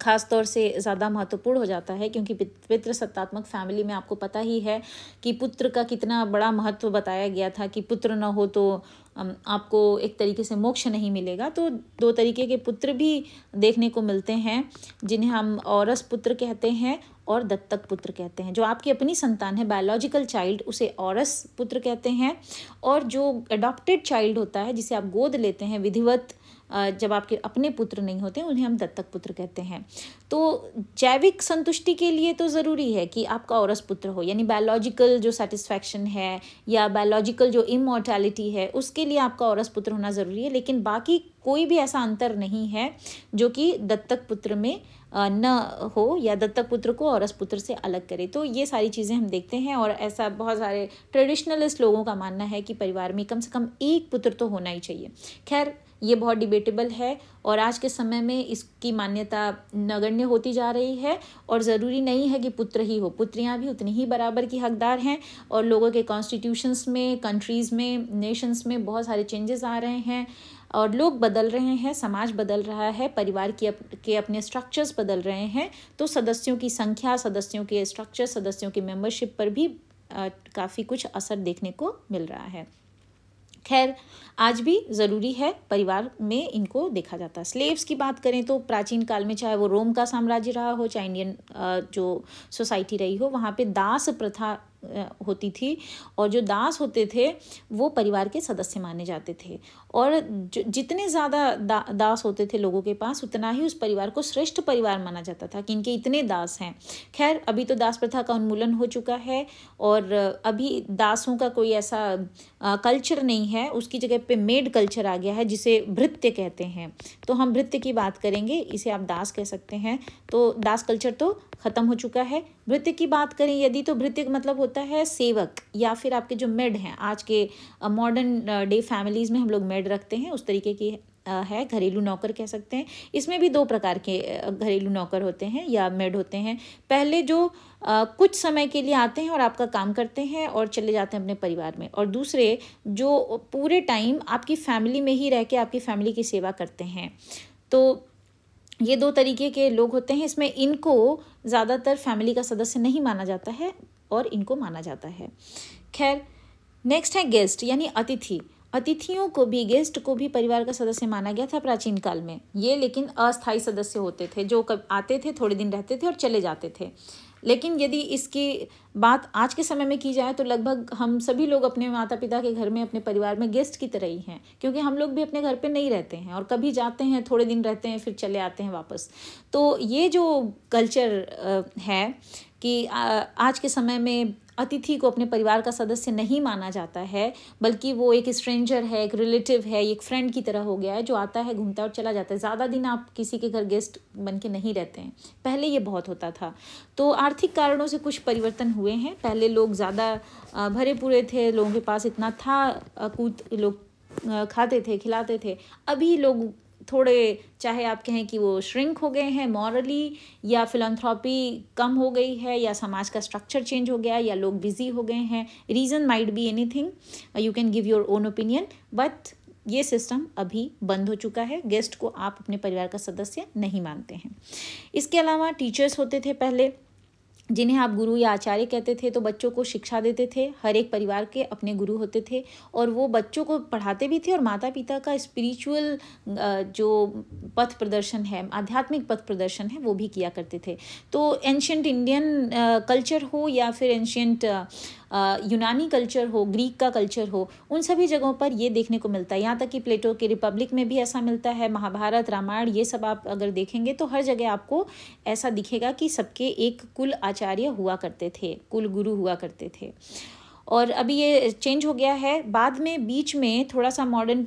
खास तौर से ज़्यादा महत्वपूर्ण हो जाता है क्योंकि सत्तात्मक फैमिली में आपको पता ही है कि पुत्र का कितना बड़ा महत्व बताया गया था कि पुत्र न हो तो आपको एक तरीके से मोक्ष नहीं मिलेगा तो दो तरीके के पुत्र भी देखने को मिलते हैं जिन्हें हम औरस पुत्र कहते हैं और दत्तक पुत्र कहते हैं जो आपकी अपनी संतान है बायोलॉजिकल चाइल्ड उसे औरस पुत्र कहते हैं और जो अडॉप्टेड चाइल्ड होता है जिसे आप गोद लेते हैं विधिवत जब आपके अपने पुत्र नहीं होते उन्हें हम दत्तक पुत्र कहते हैं तो जैविक संतुष्टि के लिए तो ज़रूरी है कि आपका औरस पुत्र हो यानी बायोलॉजिकल जो सेटिस्फैक्शन है या बायोलॉजिकल जो इमोर्टैलिटी है उसके लिए आपका औरस पुत्र होना ज़रूरी है लेकिन बाकी कोई भी ऐसा अंतर नहीं है जो कि दत्तक पुत्र में न हो या दत्तक पुत्र को औरस पुत्र से अलग करे तो ये सारी चीज़ें हम देखते हैं और ऐसा बहुत सारे ट्रेडिशनलिस्ट लोगों का मानना है कि परिवार में कम से कम एक पुत्र तो होना ही चाहिए खैर ये बहुत डिबेटेबल है और आज के समय में इसकी मान्यता नगण्य होती जा रही है और ज़रूरी नहीं है कि पुत्र ही हो पुत्रियाँ भी उतनी ही बराबर की हकदार हैं और लोगों के कॉन्स्टिट्यूशंस में कंट्रीज़ में नेशंस में बहुत सारे चेंजेस आ रहे हैं और लोग बदल रहे हैं समाज बदल रहा है परिवार के अप, के अपने स्ट्रक्चर्स बदल रहे हैं तो सदस्यों की संख्या सदस्यों के स्ट्रक्चर सदस्यों की मेंबरशिप पर भी काफ़ी कुछ असर देखने को मिल रहा है खैर आज भी ज़रूरी है परिवार में इनको देखा जाता है स्लेव्स की बात करें तो प्राचीन काल में चाहे वो रोम का साम्राज्य रहा हो चाहे इंडियन जो सोसाइटी रही हो वहाँ पे दास प्रथा होती थी और जो दास होते थे वो परिवार के सदस्य माने जाते थे और जितने ज़्यादा दा, दास होते थे लोगों के पास उतना ही उस परिवार को श्रेष्ठ परिवार माना जाता था कि इनके इतने दास हैं खैर अभी तो दास प्रथा का उन्मूलन हो चुका है और अभी दासों का कोई ऐसा आ, कल्चर नहीं है उसकी जगह पे मेड कल्चर आ गया है जिसे भृत्य कहते हैं तो हम भृत्य की बात करेंगे इसे आप दास कह सकते हैं तो दास कल्चर तो ख़त्म हो चुका है भृत्य की बात करें यदि तो भृत्य मतलब होता है सेवक या फिर आपके जो मेड हैं आज के मॉडर्न डे फैमिलीज़ में हम लोग मेड रखते हैं उस तरीके की है घरेलू नौकर कह सकते हैं इसमें भी दो प्रकार के घरेलू नौकर होते हैं या मेड होते हैं पहले जो आ, कुछ समय के लिए आते हैं और आपका काम करते हैं और चले जाते हैं अपने परिवार में और दूसरे जो पूरे टाइम आपकी फैमिली में ही रह के आपकी फैमिली की सेवा करते हैं तो ये दो तरीके के लोग होते हैं इसमें इनको ज़्यादातर फैमिली का सदस्य नहीं माना जाता है और इनको माना जाता है खैर नेक्स्ट है गेस्ट यानी अतिथि अतिथियों को भी गेस्ट को भी परिवार का सदस्य माना गया था प्राचीन काल में ये लेकिन अस्थायी सदस्य होते थे जो कब आते थे थोड़े दिन रहते थे और चले जाते थे लेकिन यदि इसकी बात आज के समय में की जाए तो लगभग हम सभी लोग अपने माता पिता के घर में अपने परिवार में गेस्ट की तरह ही हैं क्योंकि हम लोग भी अपने घर पे नहीं रहते हैं और कभी जाते हैं थोड़े दिन रहते हैं फिर चले आते हैं वापस तो ये जो कल्चर है कि आज के समय में अतिथि को अपने परिवार का सदस्य नहीं माना जाता है बल्कि वो एक स्ट्रेंजर है एक रिलेटिव है एक फ्रेंड की तरह हो गया है जो आता है घूमता है और चला जाता है ज़्यादा दिन आप किसी के घर गेस्ट बन के नहीं रहते हैं पहले ये बहुत होता था तो आर्थिक कारणों से कुछ परिवर्तन हुए हैं पहले लोग ज़्यादा भरे पूरे थे लोगों के पास इतना था कूद लोग खाते थे खिलाते थे अभी लोग थोड़े चाहे आप कहें कि वो श्रिंक हो गए हैं मॉरली या फिलंथ्रॉपी कम हो गई है या समाज का स्ट्रक्चर चेंज हो गया या लोग बिजी हो गए हैं reason might be anything you can give your own opinion but ये सिस्टम अभी बंद हो चुका है गेस्ट को आप अपने परिवार का सदस्य नहीं मानते हैं इसके अलावा टीचर्स होते थे पहले जिन्हें आप गुरु या आचार्य कहते थे तो बच्चों को शिक्षा देते थे हर एक परिवार के अपने गुरु होते थे और वो बच्चों को पढ़ाते भी थे और माता पिता का स्पिरिचुअल जो पथ प्रदर्शन है आध्यात्मिक पथ प्रदर्शन है वो भी किया करते थे तो एंशियंट इंडियन कल्चर हो या फिर एंशियंट यूनानी कल्चर हो ग्रीक का कल्चर हो उन सभी जगहों पर ये देखने को मिलता है यहाँ तक कि प्लेटो के रिपब्लिक में भी ऐसा मिलता है महाभारत रामायण ये सब आप अगर देखेंगे तो हर जगह आपको ऐसा दिखेगा कि सबके एक कुल आचार्य हुआ करते थे कुल गुरु हुआ करते थे और अभी ये चेंज हो गया है बाद में बीच में थोड़ा सा मॉडर्न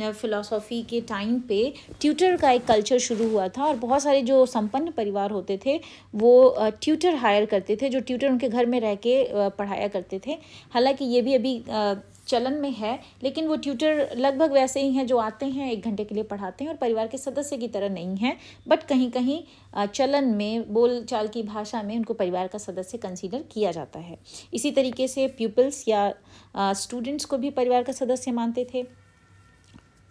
फिलोसॉफी के टाइम पे ट्यूटर का एक कल्चर शुरू हुआ था और बहुत सारे जो संपन्न परिवार होते थे वो ट्यूटर हायर करते थे जो ट्यूटर उनके घर में रह के पढ़ाया करते थे हालांकि ये भी अभी चलन में है लेकिन वो ट्यूटर लगभग वैसे ही हैं जो आते हैं एक घंटे के लिए पढ़ाते हैं और परिवार के सदस्य की तरह नहीं हैं बट कहीं कहीं चलन में बोल चाल की भाषा में उनको परिवार का सदस्य कंसीडर किया जाता है इसी तरीके से प्यूपल्स या स्टूडेंट्स को भी परिवार का सदस्य मानते थे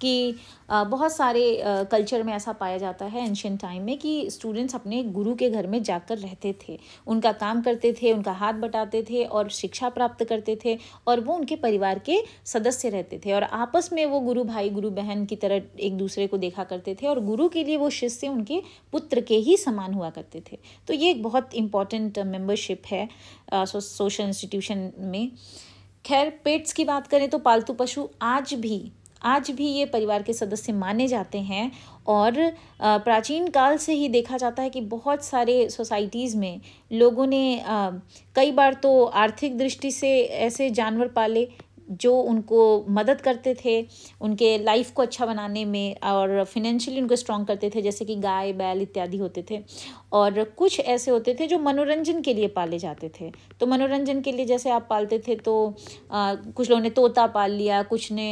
कि बहुत सारे कल्चर में ऐसा पाया जाता है एंशियन टाइम में कि स्टूडेंट्स अपने गुरु के घर में जाकर रहते थे उनका काम करते थे उनका हाथ बटाते थे और शिक्षा प्राप्त करते थे और वो उनके परिवार के सदस्य रहते थे और आपस में वो गुरु भाई गुरु बहन की तरह एक दूसरे को देखा करते थे और गुरु के लिए वो शिष्य उनके पुत्र के ही समान हुआ करते थे तो ये एक बहुत इम्पॉर्टेंट मेम्बरशिप है सोशल इंस्टीट्यूशन में खैर पेट्स की बात करें तो पालतू पशु आज भी आज भी ये परिवार के सदस्य माने जाते हैं और प्राचीन काल से ही देखा जाता है कि बहुत सारे सोसाइटीज़ में लोगों ने कई बार तो आर्थिक दृष्टि से ऐसे जानवर पाले जो उनको मदद करते थे उनके लाइफ को अच्छा बनाने में और फिनेंशियली उनको स्ट्रॉन्ग करते थे जैसे कि गाय बैल इत्यादि होते थे और कुछ ऐसे होते थे जो मनोरंजन के लिए पाले जाते थे तो मनोरंजन के लिए जैसे आप पालते थे तो आ, कुछ लोगों ने तोता पाल लिया कुछ ने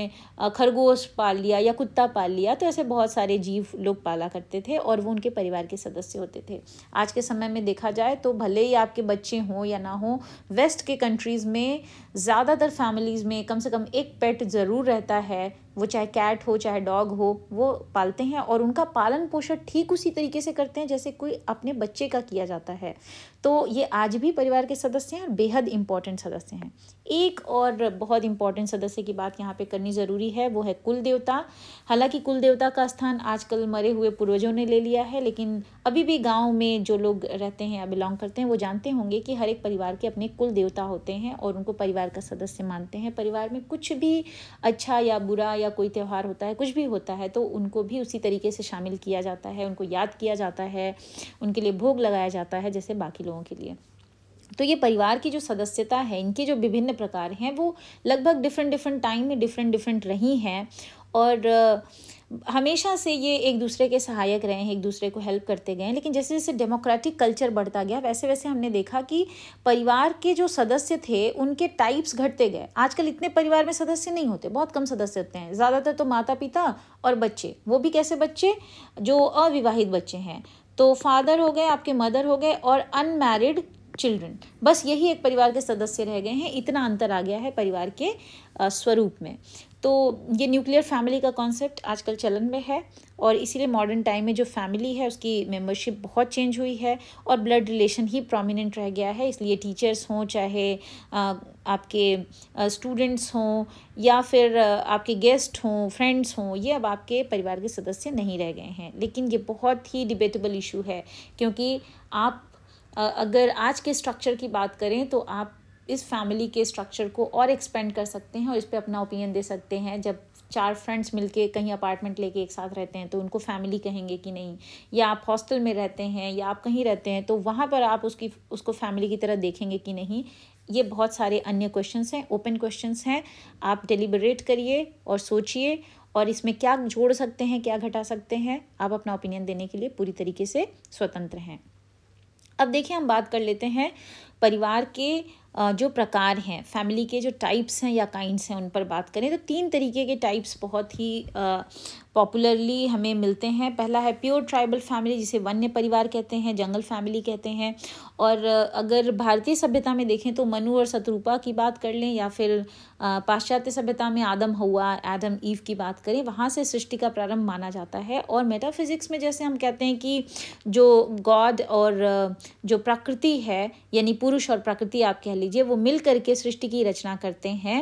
खरगोश पाल लिया या कुत्ता पाल लिया तो ऐसे बहुत सारे जीव लोग पाला करते थे और वो उनके परिवार के सदस्य होते थे आज के समय में देखा जाए तो भले ही आपके बच्चे हों या ना हों वेस्ट के कंट्रीज़ में ज़्यादातर फैमिलीज़ में कम से कम एक पेट ज़रूर रहता है वो चाहे कैट हो चाहे डॉग हो वो पालते हैं और उनका पालन पोषण ठीक उसी तरीके से करते हैं जैसे कोई अपने बच्चे का किया जाता है तो ये आज भी परिवार के सदस्य हैं और बेहद इम्पॉर्टेंट सदस्य हैं एक और बहुत इम्पॉर्टेंट सदस्य की बात यहाँ पे करनी ज़रूरी है वो है कुल देवता हालांकि कुल देवता का स्थान आजकल मरे हुए पूर्वजों ने ले लिया है लेकिन अभी भी गांव में जो लोग रहते हैं या बिलोंग करते हैं वो जानते होंगे कि हर एक परिवार के अपने कुल देवता होते हैं और उनको परिवार का सदस्य मानते हैं परिवार में कुछ भी अच्छा या बुरा या कोई त्यौहार होता है कुछ भी होता है तो उनको भी उसी तरीके से शामिल किया जाता है उनको याद किया जाता है उनके लिए भोग लगाया जाता है जैसे बाकी लोगों के लिए तो ये परिवार की जो सदस्यता है इनके जो विभिन्न प्रकार हैं वो लगभग डिफरेंट डिफरेंट टाइम में डिफरेंट डिफरेंट रही हैं और हमेशा से ये एक दूसरे के सहायक रहे हैं एक दूसरे को हेल्प करते गए हैं लेकिन जैसे जैसे डेमोक्रेटिक कल्चर बढ़ता गया वैसे वैसे हमने देखा कि परिवार के जो सदस्य थे उनके टाइप्स घटते गए आजकल इतने परिवार में सदस्य नहीं होते बहुत कम सदस्य होते हैं ज़्यादातर तो माता पिता और बच्चे वो भी कैसे बच्चे जो अविवाहित बच्चे हैं तो फादर हो गए आपके मदर हो गए और अनमैरिड चिल्ड्रन बस यही एक परिवार के सदस्य रह गए हैं इतना अंतर आ गया है परिवार के स्वरूप में तो ये न्यूक्लियर फैमिली का कॉन्सेप्ट आजकल चलन में है और इसीलिए मॉडर्न टाइम में जो फैमिली है उसकी मेंबरशिप बहुत चेंज हुई है और ब्लड रिलेशन ही प्रोमिनेंट रह गया है इसलिए टीचर्स हों चाहे आपके स्टूडेंट्स हों या फिर आपके गेस्ट हों फ्रेंड्स हों ये अब आपके परिवार के सदस्य नहीं रह गए हैं लेकिन ये बहुत ही डिबेटेबल इशू है क्योंकि आप अगर आज के स्ट्रक्चर की बात करें तो आप इस फैमिली के स्ट्रक्चर को और एक्सपेंड कर सकते हैं और इस पर अपना ओपिनियन दे सकते हैं जब चार फ्रेंड्स मिलके कहीं अपार्टमेंट लेके एक साथ रहते हैं तो उनको फैमिली कहेंगे कि नहीं या आप हॉस्टल में रहते हैं या आप कहीं रहते हैं तो वहाँ पर आप उसकी उसको फैमिली की तरह देखेंगे कि नहीं ये बहुत सारे अन्य क्वेश्चन हैं ओपन क्वेश्चन हैं आप डिलीबरेट करिए और सोचिए और इसमें क्या जोड़ सकते हैं क्या घटा सकते हैं आप अपना ओपिनियन देने के लिए पूरी तरीके से स्वतंत्र हैं अब देखिए हम बात कर लेते हैं परिवार के जो प्रकार हैं फैमिली के जो टाइप्स हैं या काइंड्स हैं उन पर बात करें तो तीन तरीके के टाइप्स बहुत ही पॉपुलरली हमें मिलते हैं पहला है प्योर ट्राइबल फैमिली जिसे वन्य परिवार कहते हैं जंगल फैमिली कहते हैं और अगर भारतीय सभ्यता में देखें तो मनु और शत्रुपा की बात कर लें या फिर पाश्चात्य सभ्यता में आदम हुआ एडम ईव की बात करें वहाँ से सृष्टि का प्रारंभ माना जाता है और मेटाफिजिक्स में जैसे हम कहते हैं कि जो गॉड और जो प्रकृति है यानी पूर्व पुरुष और प्रकृति आप कह लीजिए वो मिल करके सृष्टि की रचना करते हैं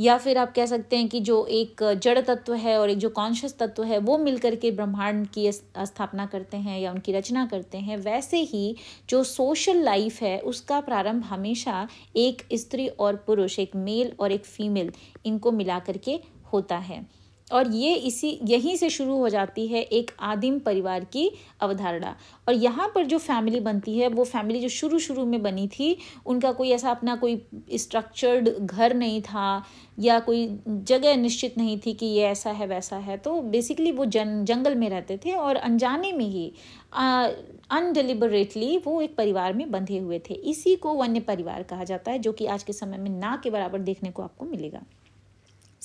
या फिर आप कह सकते हैं कि जो एक जड़ तत्व है और एक जो कॉन्शियस तत्व है वो मिलकर के ब्रह्मांड की स्थापना करते हैं या उनकी रचना करते हैं वैसे ही जो सोशल लाइफ है उसका प्रारंभ हमेशा एक स्त्री और पुरुष एक मेल और एक फीमेल इनको मिला करके होता है और ये इसी यहीं से शुरू हो जाती है एक आदिम परिवार की अवधारणा और यहाँ पर जो फैमिली बनती है वो फैमिली जो शुरू शुरू में बनी थी उनका कोई ऐसा अपना कोई स्ट्रक्चर्ड घर नहीं था या कोई जगह निश्चित नहीं थी कि ये ऐसा है वैसा है तो बेसिकली वो जन जंगल में रहते थे और अनजाने में ही अनडिलिबरेटली वो एक परिवार में बंधे हुए थे इसी को वन्य परिवार कहा जाता है जो कि आज के समय में ना के बराबर देखने को आपको मिलेगा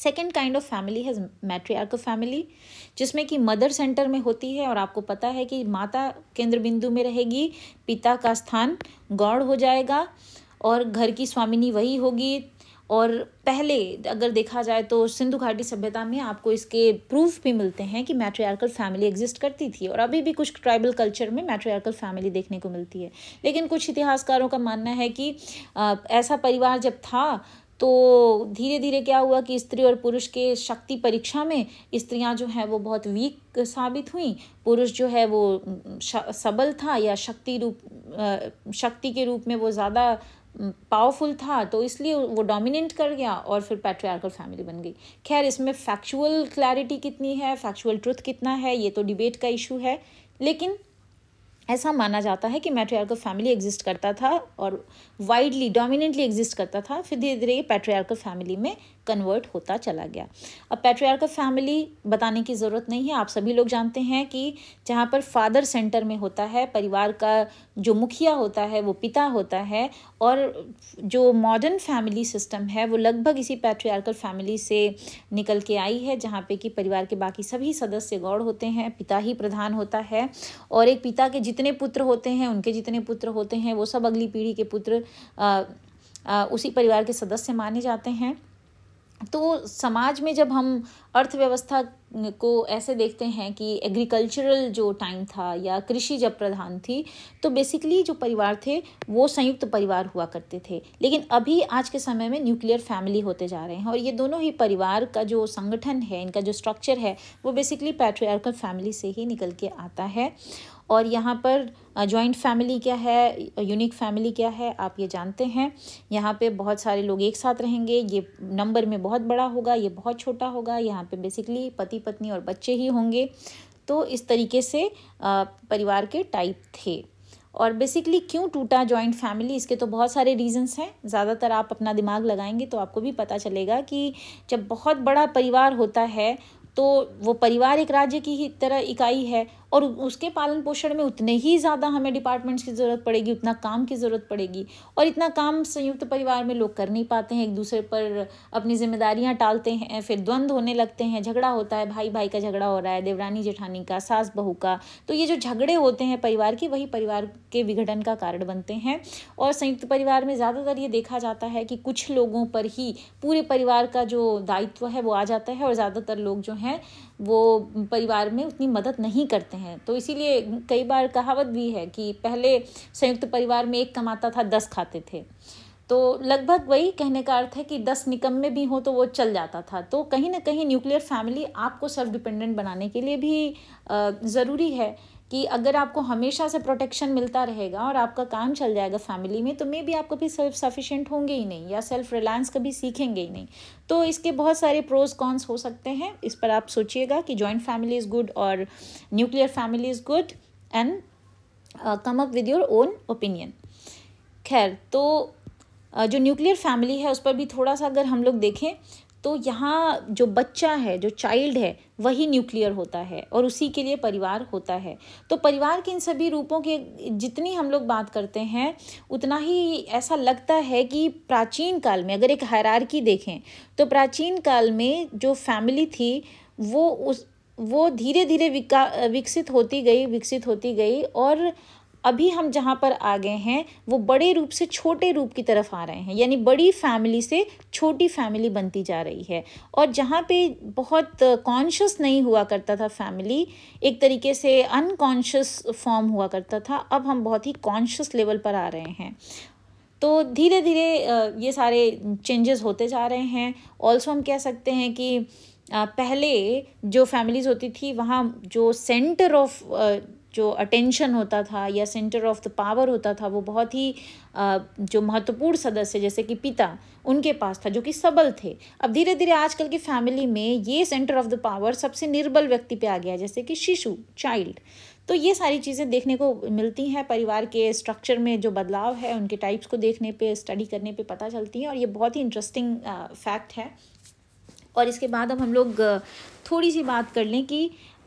सेकेंड काइंड ऑफ फैमिली है मैट्रियार्कल फैमिली जिसमें कि मदर सेंटर में होती है और आपको पता है कि माता केंद्र बिंदु में रहेगी पिता का स्थान गौड़ हो जाएगा और घर की स्वामिनी वही होगी और पहले अगर देखा जाए तो सिंधु घाटी सभ्यता में आपको इसके प्रूफ भी मिलते हैं कि मैट्रियार्कल फैमिली एग्जिस्ट करती थी और अभी भी कुछ ट्राइबल कल्चर में मैट्रियार्कल फैमिली देखने को मिलती है लेकिन कुछ इतिहासकारों का मानना है कि ऐसा परिवार जब था तो धीरे धीरे क्या हुआ कि स्त्री और पुरुष के शक्ति परीक्षा में स्त्रियां जो हैं वो बहुत वीक साबित हुई पुरुष जो है वो सबल था या शक्ति रूप शक्ति के रूप में वो ज़्यादा पावरफुल था तो इसलिए वो डोमिनेंट कर गया और फिर पैट्रियार्कल फैमिली बन गई खैर इसमें फैक्चुअल क्लैरिटी कितनी है फैक्चुअल ट्रुथ कितना है ये तो डिबेट का इशू है लेकिन ऐसा माना जाता है कि मैट्रियार्कल फैमिली एग्जिस्ट करता था और वाइडली डोमिनेंटली एग्जिस्ट करता था फिर धीरे धीरे ये पैट्रियार्कल फैमिली में कन्वर्ट होता चला गया अब का फैमिली बताने की ज़रूरत नहीं है आप सभी लोग जानते हैं कि जहाँ पर फादर सेंटर में होता है परिवार का जो मुखिया होता है वो पिता होता है और जो मॉडर्न फैमिली सिस्टम है वो लगभग इसी पैट्रियार्कल फैमिली से निकल के आई है जहाँ पे कि परिवार के बाकी सभी सदस्य गौड़ होते हैं पिता ही प्रधान होता है और एक पिता के जितने पुत्र होते हैं उनके जितने पुत्र होते हैं वो सब अगली पीढ़ी के पुत्र आ, आ, उसी परिवार के सदस्य माने जाते हैं तो समाज में जब हम अर्थव्यवस्था को ऐसे देखते हैं कि एग्रीकल्चरल जो टाइम था या कृषि जब प्रधान थी तो बेसिकली जो परिवार थे वो संयुक्त परिवार हुआ करते थे लेकिन अभी आज के समय में न्यूक्लियर फैमिली होते जा रहे हैं और ये दोनों ही परिवार का जो संगठन है इनका जो स्ट्रक्चर है वो बेसिकली पैट्रियार्कल फैमिली से ही निकल के आता है और यहाँ पर जॉइंट फैमिली क्या है यूनिक फैमिली क्या है आप ये जानते हैं यहाँ पे बहुत सारे लोग एक साथ रहेंगे ये नंबर में बहुत बड़ा होगा ये बहुत छोटा होगा यहाँ पे बेसिकली पति पत्नी और बच्चे ही होंगे तो इस तरीके से परिवार के टाइप थे और बेसिकली क्यों टूटा जॉइंट फैमिली इसके तो बहुत सारे रीजंस हैं ज़्यादातर आप अपना दिमाग लगाएंगे तो आपको भी पता चलेगा कि जब बहुत बड़ा परिवार होता है तो वो परिवार एक राज्य की ही तरह इकाई है और उसके पालन पोषण में उतने ही ज़्यादा हमें डिपार्टमेंट्स की ज़रूरत पड़ेगी उतना काम की ज़रूरत पड़ेगी और इतना काम संयुक्त परिवार में लोग कर नहीं पाते हैं एक दूसरे पर अपनी जिम्मेदारियाँ टालते हैं फिर द्वंद्व होने लगते हैं झगड़ा होता है भाई भाई का झगड़ा हो रहा है देवरानी जेठानी का सास बहू का तो ये जो झगड़े होते हैं परिवार के वही परिवार के विघटन का कारण बनते हैं और संयुक्त परिवार में ज़्यादातर ये देखा जाता है कि कुछ लोगों पर ही पूरे परिवार का जो दायित्व है वो आ जाता है और ज़्यादातर लोग जो हैं वो परिवार में उतनी मदद नहीं करते हैं तो इसीलिए कई बार कहावत भी है कि पहले संयुक्त परिवार में एक कमाता था दस खाते थे तो लगभग वही कहने का अर्थ है कि दस में भी हों तो वो चल जाता था तो कहीं ना कहीं न्यूक्लियर फैमिली आपको सेल्फ डिपेंडेंट बनाने के लिए भी ज़रूरी है कि अगर आपको हमेशा से प्रोटेक्शन मिलता रहेगा और आपका काम चल जाएगा फैमिली में तो मे भी आप कभी सेल्फ सफिशेंट होंगे ही नहीं या सेल्फ रिलायंस कभी सीखेंगे ही नहीं तो इसके बहुत सारे प्रोज कॉन्स हो सकते हैं इस पर आप सोचिएगा कि जॉइंट फैमिली इज़ गुड और nuclear family is good and come up with your own opinion खैर तो जो न्यूक्लियर फैमिली है उस पर भी थोड़ा सा अगर हम लोग देखें तो यहाँ जो बच्चा है जो चाइल्ड है वही न्यूक्लियर होता है और उसी के लिए परिवार होता है तो परिवार के इन सभी रूपों के जितनी हम लोग बात करते हैं उतना ही ऐसा लगता है कि प्राचीन काल में अगर एक की देखें तो प्राचीन काल में जो फैमिली थी वो उस वो धीरे धीरे विका विकसित होती गई विकसित होती गई और अभी हम जहाँ पर आ गए हैं वो बड़े रूप से छोटे रूप की तरफ आ रहे हैं यानी बड़ी फैमिली से छोटी फैमिली बनती जा रही है और जहाँ पे बहुत कॉन्शियस नहीं हुआ करता था फैमिली एक तरीके से अनकॉन्शियस फॉर्म हुआ करता था अब हम बहुत ही कॉन्शियस लेवल पर आ रहे हैं तो धीरे धीरे ये सारे चेंजेस होते जा रहे हैं ऑल्सो हम कह सकते हैं कि पहले जो फैमिलीज़ होती थी वहाँ जो सेंटर ऑफ जो अटेंशन होता था या सेंटर ऑफ द पावर होता था वो बहुत ही जो महत्वपूर्ण सदस्य जैसे कि पिता उनके पास था जो कि सबल थे अब धीरे धीरे आजकल की फैमिली में ये सेंटर ऑफ द पावर सबसे निर्बल व्यक्ति पे आ गया जैसे कि शिशु चाइल्ड तो ये सारी चीज़ें देखने को मिलती हैं परिवार के स्ट्रक्चर में जो बदलाव है उनके टाइप्स को देखने पे स्टडी करने पे पता चलती हैं और ये बहुत ही इंटरेस्टिंग फैक्ट है और इसके बाद अब हम लोग थोड़ी सी बात कर लें कि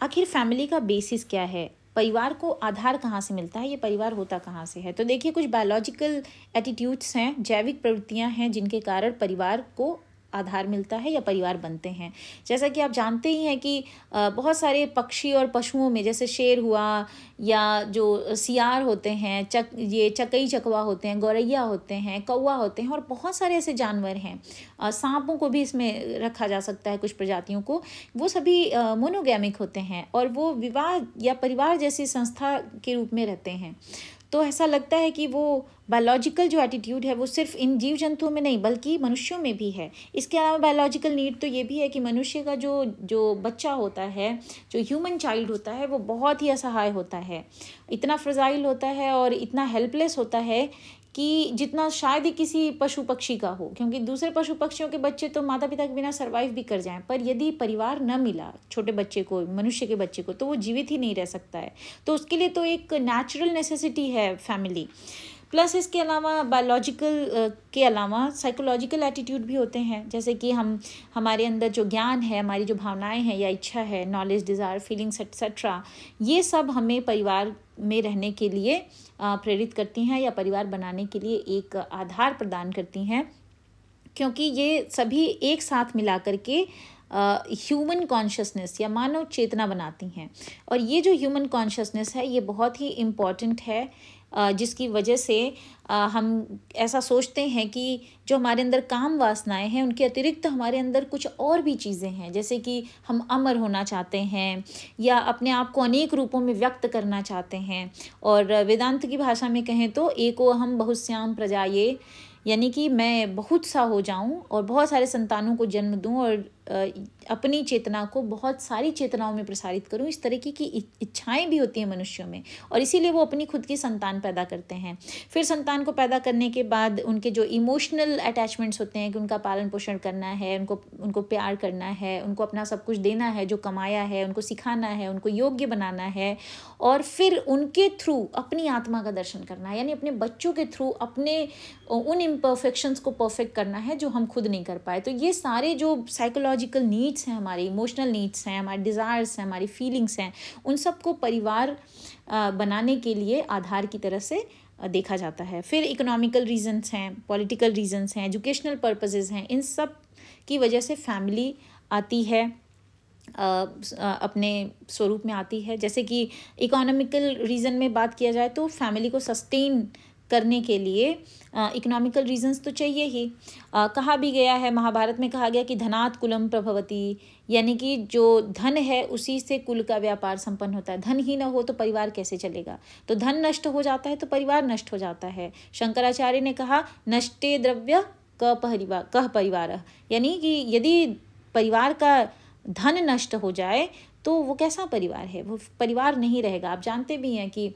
आखिर फैमिली का बेसिस क्या है परिवार को आधार कहाँ से मिलता है ये परिवार होता कहाँ से है तो देखिए कुछ बायोलॉजिकल एटीट्यूड्स हैं जैविक प्रवृत्तियाँ हैं जिनके कारण परिवार को आधार मिलता है या परिवार बनते हैं जैसा कि आप जानते ही हैं कि बहुत सारे पक्षी और पशुओं में जैसे शेर हुआ या जो सियार होते हैं चक ये चकई चकवा होते हैं गौरैया होते हैं कौवा होते हैं और बहुत सारे ऐसे जानवर हैं सांपों को भी इसमें रखा जा सकता है कुछ प्रजातियों को वो सभी मोनोगैमिक होते हैं और वो विवाह या परिवार जैसी संस्था के रूप में रहते हैं तो ऐसा लगता है कि वो बायोलॉजिकल जो एटीट्यूड है वो सिर्फ इन जीव जंतुओं में नहीं बल्कि मनुष्यों में भी है इसके अलावा बायोलॉजिकल नीड तो ये भी है कि मनुष्य का जो जो बच्चा होता है जो ह्यूमन चाइल्ड होता है वो बहुत ही असहाय होता है इतना फ्रजाइल होता है और इतना हेल्पलेस होता है कि जितना शायद ही किसी पशु पक्षी का हो क्योंकि दूसरे पशु पक्षियों के बच्चे तो माता पिता के बिना सर्वाइव भी कर जाएं पर यदि परिवार न मिला छोटे बच्चे को मनुष्य के बच्चे को तो वो जीवित ही नहीं रह सकता है तो उसके लिए तो एक नेचुरल नेसेसिटी है फैमिली प्लस इसके अलावा बायोलॉजिकल के अलावा साइकोलॉजिकल एटीट्यूड भी होते हैं जैसे कि हम हमारे अंदर जो ज्ञान है हमारी जो भावनाएं हैं या इच्छा है नॉलेज डिज़ायर फीलिंग्स एट्सेट्रा ये सब हमें परिवार में रहने के लिए प्रेरित करती हैं या परिवार बनाने के लिए एक आधार प्रदान करती हैं क्योंकि ये सभी एक साथ मिला के ह्यूमन कॉन्शियसनेस या मानव चेतना बनाती हैं और ये जो ह्यूमन कॉन्शियसनेस है ये बहुत ही इम्पॉर्टेंट है जिसकी वजह से हम ऐसा सोचते हैं कि जो हमारे अंदर काम वासनाएं हैं उनके अतिरिक्त हमारे अंदर कुछ और भी चीज़ें हैं जैसे कि हम अमर होना चाहते हैं या अपने आप को अनेक रूपों में व्यक्त करना चाहते हैं और वेदांत की भाषा में कहें तो एको हम बहुश्याम प्रजा ये यानी कि मैं बहुत सा हो जाऊं और बहुत सारे संतानों को जन्म दूं और अपनी चेतना को बहुत सारी चेतनाओं में प्रसारित करूँ इस तरीके की इच्छाएं भी होती हैं मनुष्यों में और इसीलिए वो अपनी खुद की संतान पैदा करते हैं फिर संतान को पैदा करने के बाद उनके जो इमोशनल अटैचमेंट्स होते हैं कि उनका पालन पोषण करना है उनको उनको प्यार करना है उनको अपना सब कुछ देना है जो कमाया है उनको सिखाना है उनको योग्य बनाना है और फिर उनके थ्रू अपनी आत्मा का दर्शन करना है यानी अपने बच्चों के थ्रू अपने उन इम्परफेक्शंस को परफेक्ट करना है जो हम खुद नहीं कर पाए तो ये सारे जो साइकोलॉजी साइकोलॉजिकल नीड्स हैं हमारे इमोशनल नीड्स हैं हमारे डिज़ायर्स हैं हमारी फीलिंग्स हैं उन सब को परिवार बनाने के लिए आधार की तरह से देखा जाता है फिर इकोनॉमिकल रीजंस हैं पॉलिटिकल रीजंस हैं एजुकेशनल पर्पसेस हैं इन सब की वजह से फैमिली आती है अपने स्वरूप में आती है जैसे कि इकोनॉमिकल रीज़न में बात किया जाए तो फैमिली को सस्टेन करने के लिए इकोनॉमिकल रीजंस तो चाहिए ही आ, कहा भी गया है महाभारत में कहा गया कि धनात् कुलम प्रभवती यानी कि जो धन है उसी से कुल का व्यापार संपन्न होता है धन ही ना हो तो परिवार कैसे चलेगा तो धन नष्ट हो जाता है तो परिवार नष्ट हो जाता है शंकराचार्य ने कहा नष्टे द्रव्य क परिवार कह परिवार यानी कि यदि परिवार का धन नष्ट हो जाए तो वो कैसा परिवार है वो परिवार नहीं रहेगा आप जानते भी हैं कि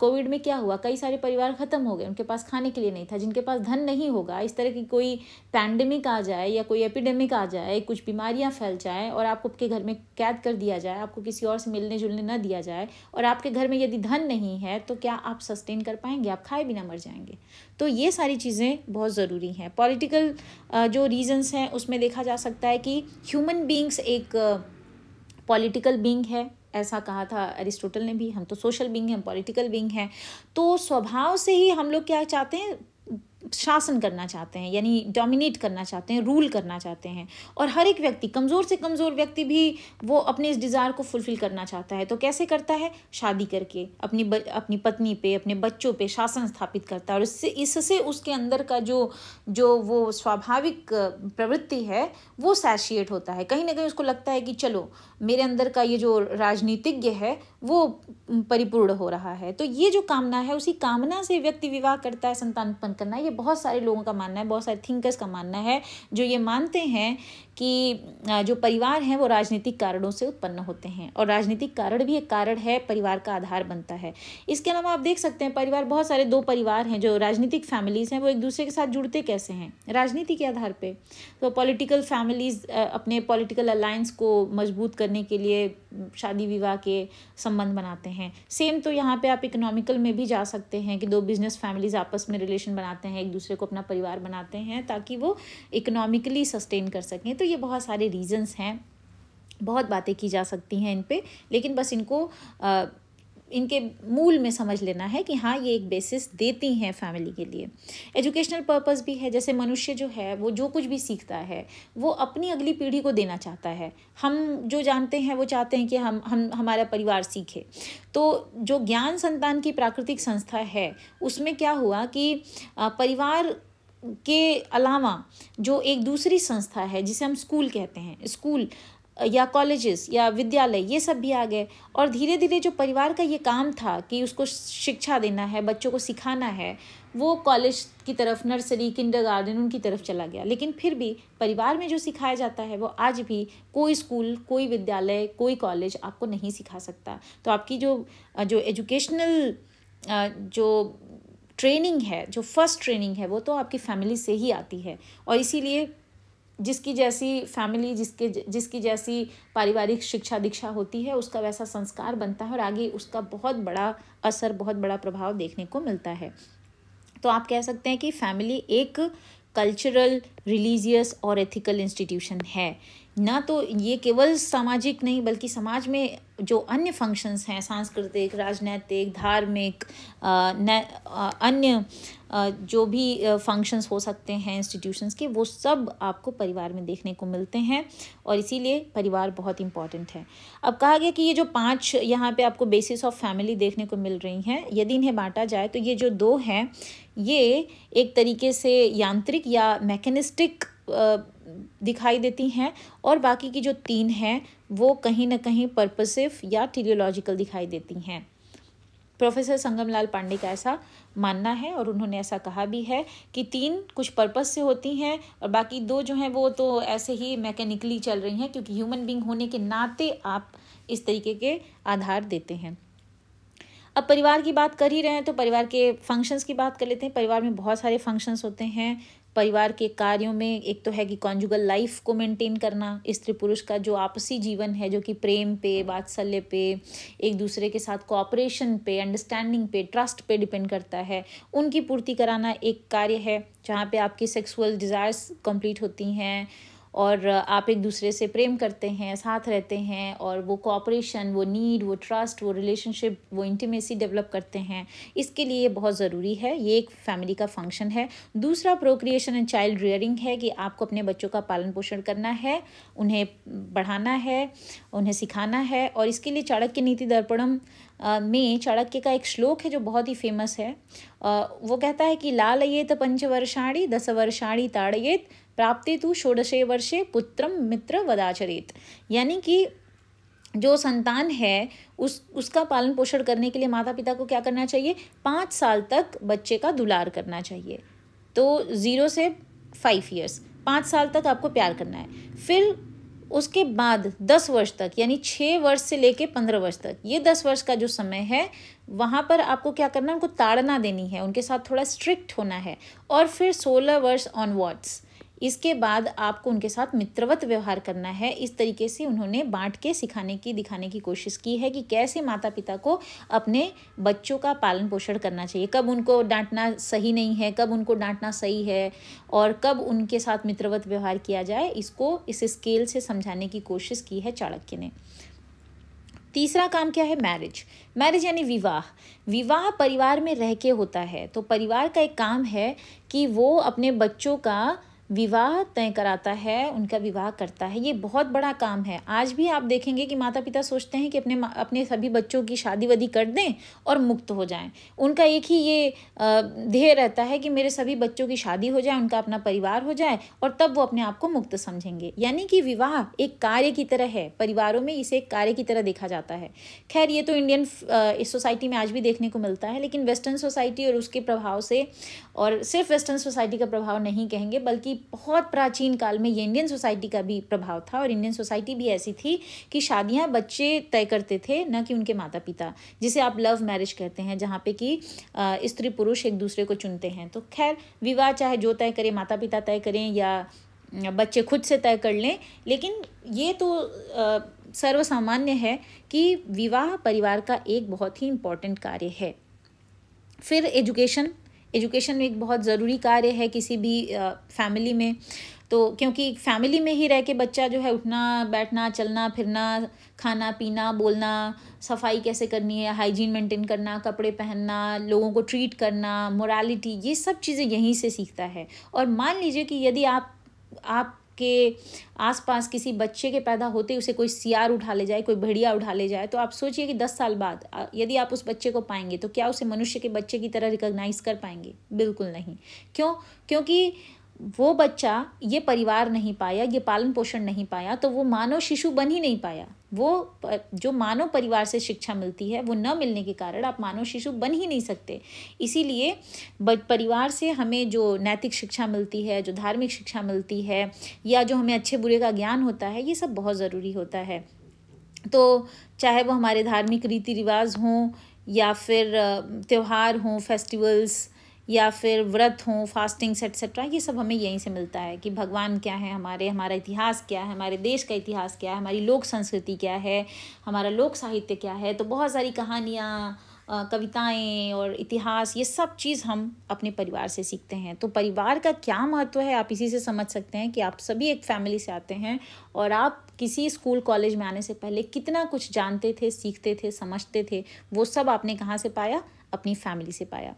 कोविड में क्या हुआ कई सारे परिवार ख़त्म हो गए उनके पास खाने के लिए नहीं था जिनके पास धन नहीं होगा इस तरह की कोई पैंडमिक आ जाए या कोई एपिडेमिक आ जाए कुछ बीमारियां फैल जाए और आपको आपके घर में कैद कर दिया जाए आपको किसी और से मिलने जुलने ना दिया जाए और आपके घर में यदि धन नहीं है तो क्या आप सस्टेन कर पाएंगे आप खाए बिना मर जाएंगे तो ये सारी चीज़ें बहुत ज़रूरी हैं पॉलिटिकल जो रीज़न्स हैं उसमें देखा जा सकता है कि ह्यूमन बींग्स एक पॉलिटिकल बींग है ऐसा कहा था अरिस्टोटल ने भी हम तो सोशल बींग हैं पॉलिटिकल बींग हैं तो स्वभाव से ही हम लोग क्या चाहते हैं शासन करना चाहते हैं यानी डोमिनेट करना चाहते हैं रूल करना चाहते हैं और हर एक व्यक्ति कमज़ोर से कमज़ोर व्यक्ति भी वो अपने इस डिज़ायर को फुलफ़िल करना चाहता है तो कैसे करता है शादी करके अपनी ब, अपनी पत्नी पे अपने बच्चों पे शासन स्थापित करता है और इससे इससे उसके अंदर का जो जो वो स्वाभाविक प्रवृत्ति है वो सैशिएट होता है कहीं ना कहीं उसको लगता है कि चलो मेरे अंदर का ये जो राजनीतिज्ञ है वो परिपूर्ण हो रहा है तो ये जो कामना है उसी कामना से व्यक्ति विवाह करता है संतान उत्पन्न करना ये बहुत सारे लोगों का मानना है बहुत सारे थिंकर्स का मानना है जो ये मानते हैं कि जो परिवार हैं वो राजनीतिक कारणों से उत्पन्न होते हैं और राजनीतिक कारण भी एक कारण है परिवार का आधार बनता है इसके अलावा आप देख सकते हैं परिवार बहुत सारे दो परिवार हैं जो राजनीतिक फैमिलीज़ हैं वो एक दूसरे के साथ जुड़ते कैसे हैं राजनीति के आधार पर तो पॉलिटिकल फैमिलीज़ अपने पॉलिटिकल अलायंस को मजबूत करने के लिए शादी विवाह के संबंध बनाते हैं सेम तो यहाँ पे आप इकोनॉमिकल में भी जा सकते हैं कि दो बिजनेस फैमिलीज़ आपस में रिलेशन बनाते हैं एक दूसरे को अपना परिवार बनाते हैं ताकि वो इकोनॉमिकली सस्टेन कर सकें तो लिए बहुत सारे रीजंस हैं बहुत बातें की जा सकती हैं इन पर लेकिन बस इनको आ, इनके मूल में समझ लेना है कि हाँ ये एक बेसिस देती हैं फैमिली के लिए एजुकेशनल पर्पस भी है जैसे मनुष्य जो है वो जो कुछ भी सीखता है वो अपनी अगली पीढ़ी को देना चाहता है हम जो जानते हैं वो चाहते हैं कि हम हम हमारा परिवार सीखे तो जो ज्ञान संतान की प्राकृतिक संस्था है उसमें क्या हुआ कि परिवार के अलावा जो एक दूसरी संस्था है जिसे हम स्कूल कहते हैं स्कूल या कॉलेजेस या विद्यालय ये सब भी आ गए और धीरे धीरे जो परिवार का ये काम था कि उसको शिक्षा देना है बच्चों को सिखाना है वो कॉलेज की तरफ नर्सरी किंडर गार्डन उनकी तरफ चला गया लेकिन फिर भी परिवार में जो सिखाया जाता है वो आज भी कोई स्कूल कोई विद्यालय कोई कॉलेज आपको नहीं सिखा सकता तो आपकी जो जो एजुकेशनल जो ट्रेनिंग है जो फर्स्ट ट्रेनिंग है वो तो आपकी फैमिली से ही आती है और इसीलिए जिसकी जैसी फैमिली जिसके जिसकी जैसी पारिवारिक शिक्षा दीक्षा होती है उसका वैसा संस्कार बनता है और आगे उसका बहुत बड़ा असर बहुत बड़ा प्रभाव देखने को मिलता है तो आप कह सकते हैं कि फैमिली एक कल्चरल रिलीजियस और एथिकल इंस्टीट्यूशन है ना तो ये केवल सामाजिक नहीं बल्कि समाज में जो अन्य फंक्शंस हैं सांस्कृतिक राजनैतिक धार्मिक अन्य जो भी फंक्शंस हो सकते हैं इंस्टीट्यूशंस के वो सब आपको परिवार में देखने को मिलते हैं और इसीलिए परिवार बहुत इंपॉर्टेंट है अब कहा गया कि ये जो पांच यहाँ पे आपको बेसिस ऑफ फैमिली देखने को मिल रही हैं यदि इन्हें बांटा जाए तो ये जो दो हैं ये एक तरीके से यांत्रिक या मैकेनिस्टिक दिखाई देती हैं और बाकी की जो तीन हैं वो कहीं ना कहीं पर्पसिव या टीरियोलॉजिकल दिखाई देती हैं प्रोफेसर संगमलाल पांडे का ऐसा मानना है और उन्होंने ऐसा कहा भी है कि तीन कुछ पर्पस से होती हैं और बाकी दो जो हैं वो तो ऐसे ही मैकेनिकली चल रही हैं क्योंकि ह्यूमन बींग होने के नाते आप इस तरीके के आधार देते हैं अब परिवार की बात कर ही रहे हैं तो परिवार के फंक्शंस की बात कर लेते हैं परिवार में बहुत सारे फंक्शंस होते हैं परिवार के कार्यों में एक तो है कि कॉन्जुगल लाइफ को मेंटेन करना स्त्री पुरुष का जो आपसी जीवन है जो कि प्रेम पे वात्सल्य पे एक दूसरे के साथ कॉपरेशन पे अंडरस्टैंडिंग पे ट्रस्ट पे डिपेंड करता है उनकी पूर्ति कराना एक कार्य है जहाँ पे आपकी सेक्सुअल डिज़ायर्स कंप्लीट होती हैं और आप एक दूसरे से प्रेम करते हैं साथ रहते हैं और वो कॉपरेशन वो नीड वो ट्रस्ट वो रिलेशनशिप वो इंटीमेसी डेवलप करते हैं इसके लिए बहुत ज़रूरी है ये एक फैमिली का फंक्शन है दूसरा प्रोक्रिएशन एंड चाइल्ड रियरिंग है कि आपको अपने बच्चों का पालन पोषण करना है उन्हें बढ़ाना है उन्हें सिखाना है और इसके लिए चाणक्य नीति दर्पणम में चाणक्य का एक श्लोक है जो बहुत ही फेमस है वो कहता है कि लाल लालयेत पंचवर्षाणी वर्षाणी ताड़येत प्राप्ति तो षोडशे वर्षे पुत्र मित्र वदाचरित यानी कि जो संतान है उस उसका पालन पोषण करने के लिए माता पिता को क्या करना चाहिए पाँच साल तक बच्चे का दुलार करना चाहिए तो ज़ीरो से फाइव ईयर्स पाँच साल तक आपको प्यार करना है फिर उसके बाद दस वर्ष तक यानी छः वर्ष से लेके पंद्रह वर्ष तक ये दस वर्ष का जो समय है वहाँ पर आपको क्या करना है उनको ताड़ना देनी है उनके साथ थोड़ा स्ट्रिक्ट होना है और फिर सोलह वर्ष ऑनवर्ड्स इसके बाद आपको उनके साथ मित्रवत व्यवहार करना है इस तरीके से उन्होंने बांट के सिखाने की दिखाने की कोशिश की है कि कैसे माता पिता को अपने बच्चों का पालन पोषण करना चाहिए कब उनको डांटना सही नहीं है कब उनको डांटना सही है और कब उनके साथ मित्रवत व्यवहार किया जाए इसको इस स्केल से समझाने की कोशिश की है चाणक्य ने तीसरा काम क्या है मैरिज मैरिज यानी विवाह विवाह परिवार में रह के होता है तो परिवार का एक काम है कि वो अपने बच्चों का विवाह तय कराता है उनका विवाह करता है ये बहुत बड़ा काम है आज भी आप देखेंगे कि माता पिता सोचते हैं कि अपने अपने सभी बच्चों की शादी वादी कर दें और मुक्त हो जाएं उनका एक ही ये ध्येय रहता है कि मेरे सभी बच्चों की शादी हो जाए उनका अपना परिवार हो जाए और तब वो अपने आप को मुक्त समझेंगे यानी कि विवाह एक कार्य की तरह है परिवारों में इसे एक कार्य की तरह देखा जाता है खैर ये तो इंडियन सोसाइटी में आज भी देखने को मिलता है लेकिन वेस्टर्न सोसाइटी और उसके प्रभाव से और सिर्फ वेस्टर्न सोसाइटी का प्रभाव नहीं कहेंगे बल्कि बहुत प्राचीन काल में ये इंडियन सोसाइटी का भी प्रभाव था और इंडियन सोसाइटी भी ऐसी थी कि शादियाँ बच्चे तय करते थे न कि उनके माता पिता जिसे आप लव मैरिज कहते हैं जहाँ पे कि स्त्री पुरुष एक दूसरे को चुनते हैं तो खैर विवाह चाहे जो तय करें माता पिता तय करें या बच्चे खुद से तय कर लें लेकिन ये तो सर्वसामान्य है कि विवाह परिवार का एक बहुत ही इम्पॉर्टेंट कार्य है फिर एजुकेशन एजुकेशन एक बहुत ज़रूरी कार्य है किसी भी फैमिली में तो क्योंकि फैमिली में ही रह के बच्चा जो है उठना बैठना चलना फिरना खाना पीना बोलना सफाई कैसे करनी है हाइजीन मेंटेन करना कपड़े पहनना लोगों को ट्रीट करना मोरालिटी ये सब चीज़ें यहीं से सीखता है और मान लीजिए कि यदि आप आप आपके आसपास किसी बच्चे के पैदा होते ही उसे कोई सियार उठा ले जाए कोई भेड़िया उठा ले जाए तो आप सोचिए कि दस साल बाद यदि आप उस बच्चे को पाएंगे तो क्या उसे मनुष्य के बच्चे की तरह रिकोगनाइज कर पाएंगे बिल्कुल नहीं क्यों क्योंकि वो बच्चा ये परिवार नहीं पाया ये पालन पोषण नहीं पाया तो वो मानव शिशु बन ही नहीं पाया वो जो मानव परिवार से शिक्षा मिलती है वो न मिलने के कारण आप मानव शिशु बन ही नहीं सकते इसीलिए परिवार से हमें जो नैतिक शिक्षा मिलती है जो धार्मिक शिक्षा मिलती है या जो हमें अच्छे बुरे का ज्ञान होता है ये सब बहुत ज़रूरी होता है तो चाहे वो हमारे धार्मिक रीति रिवाज हों या फिर त्यौहार हों फेस्टिवल्स या फिर व्रत हों फास्टिंग्स एट्सेट्रा ये सब हमें यहीं से मिलता है कि भगवान क्या है हमारे हमारा इतिहास क्या है हमारे देश का इतिहास क्या है हमारी लोक संस्कृति क्या है हमारा लोक साहित्य क्या है तो बहुत सारी कहानियाँ कविताएं और इतिहास ये सब चीज़ हम अपने परिवार से सीखते हैं तो परिवार का क्या महत्व है आप इसी से समझ सकते हैं कि आप सभी एक फैमिली से आते हैं और आप किसी स्कूल कॉलेज में आने से पहले कितना कुछ जानते थे सीखते थे समझते थे वो सब आपने कहाँ से पाया अपनी फैमिली से पाया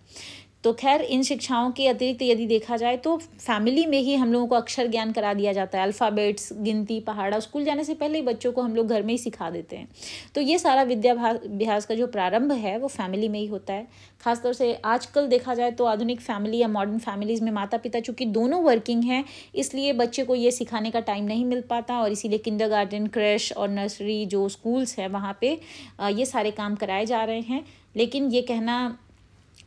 तो खैर इन शिक्षाओं के अतिरिक्त यदि देखा जाए तो फैमिली में ही हम लोगों को अक्षर ज्ञान करा दिया जाता है अल्फ़ाबेट्स गिनती पहाड़ा स्कूल जाने से पहले ही बच्चों को हम लोग घर में ही सिखा देते हैं तो ये सारा विद्याभ्यास का जो प्रारंभ है वो फैमिली में ही होता है खासतौर से आजकल देखा जाए तो आधुनिक फैमिली या मॉडर्न फैमिलीज़ में माता पिता चूँकि दोनों वर्किंग हैं इसलिए बच्चे को ये सिखाने का टाइम नहीं मिल पाता और इसीलिए किंडर गार्डन क्रैश और नर्सरी जो स्कूल्स हैं वहाँ पर ये सारे काम कराए जा रहे हैं लेकिन ये कहना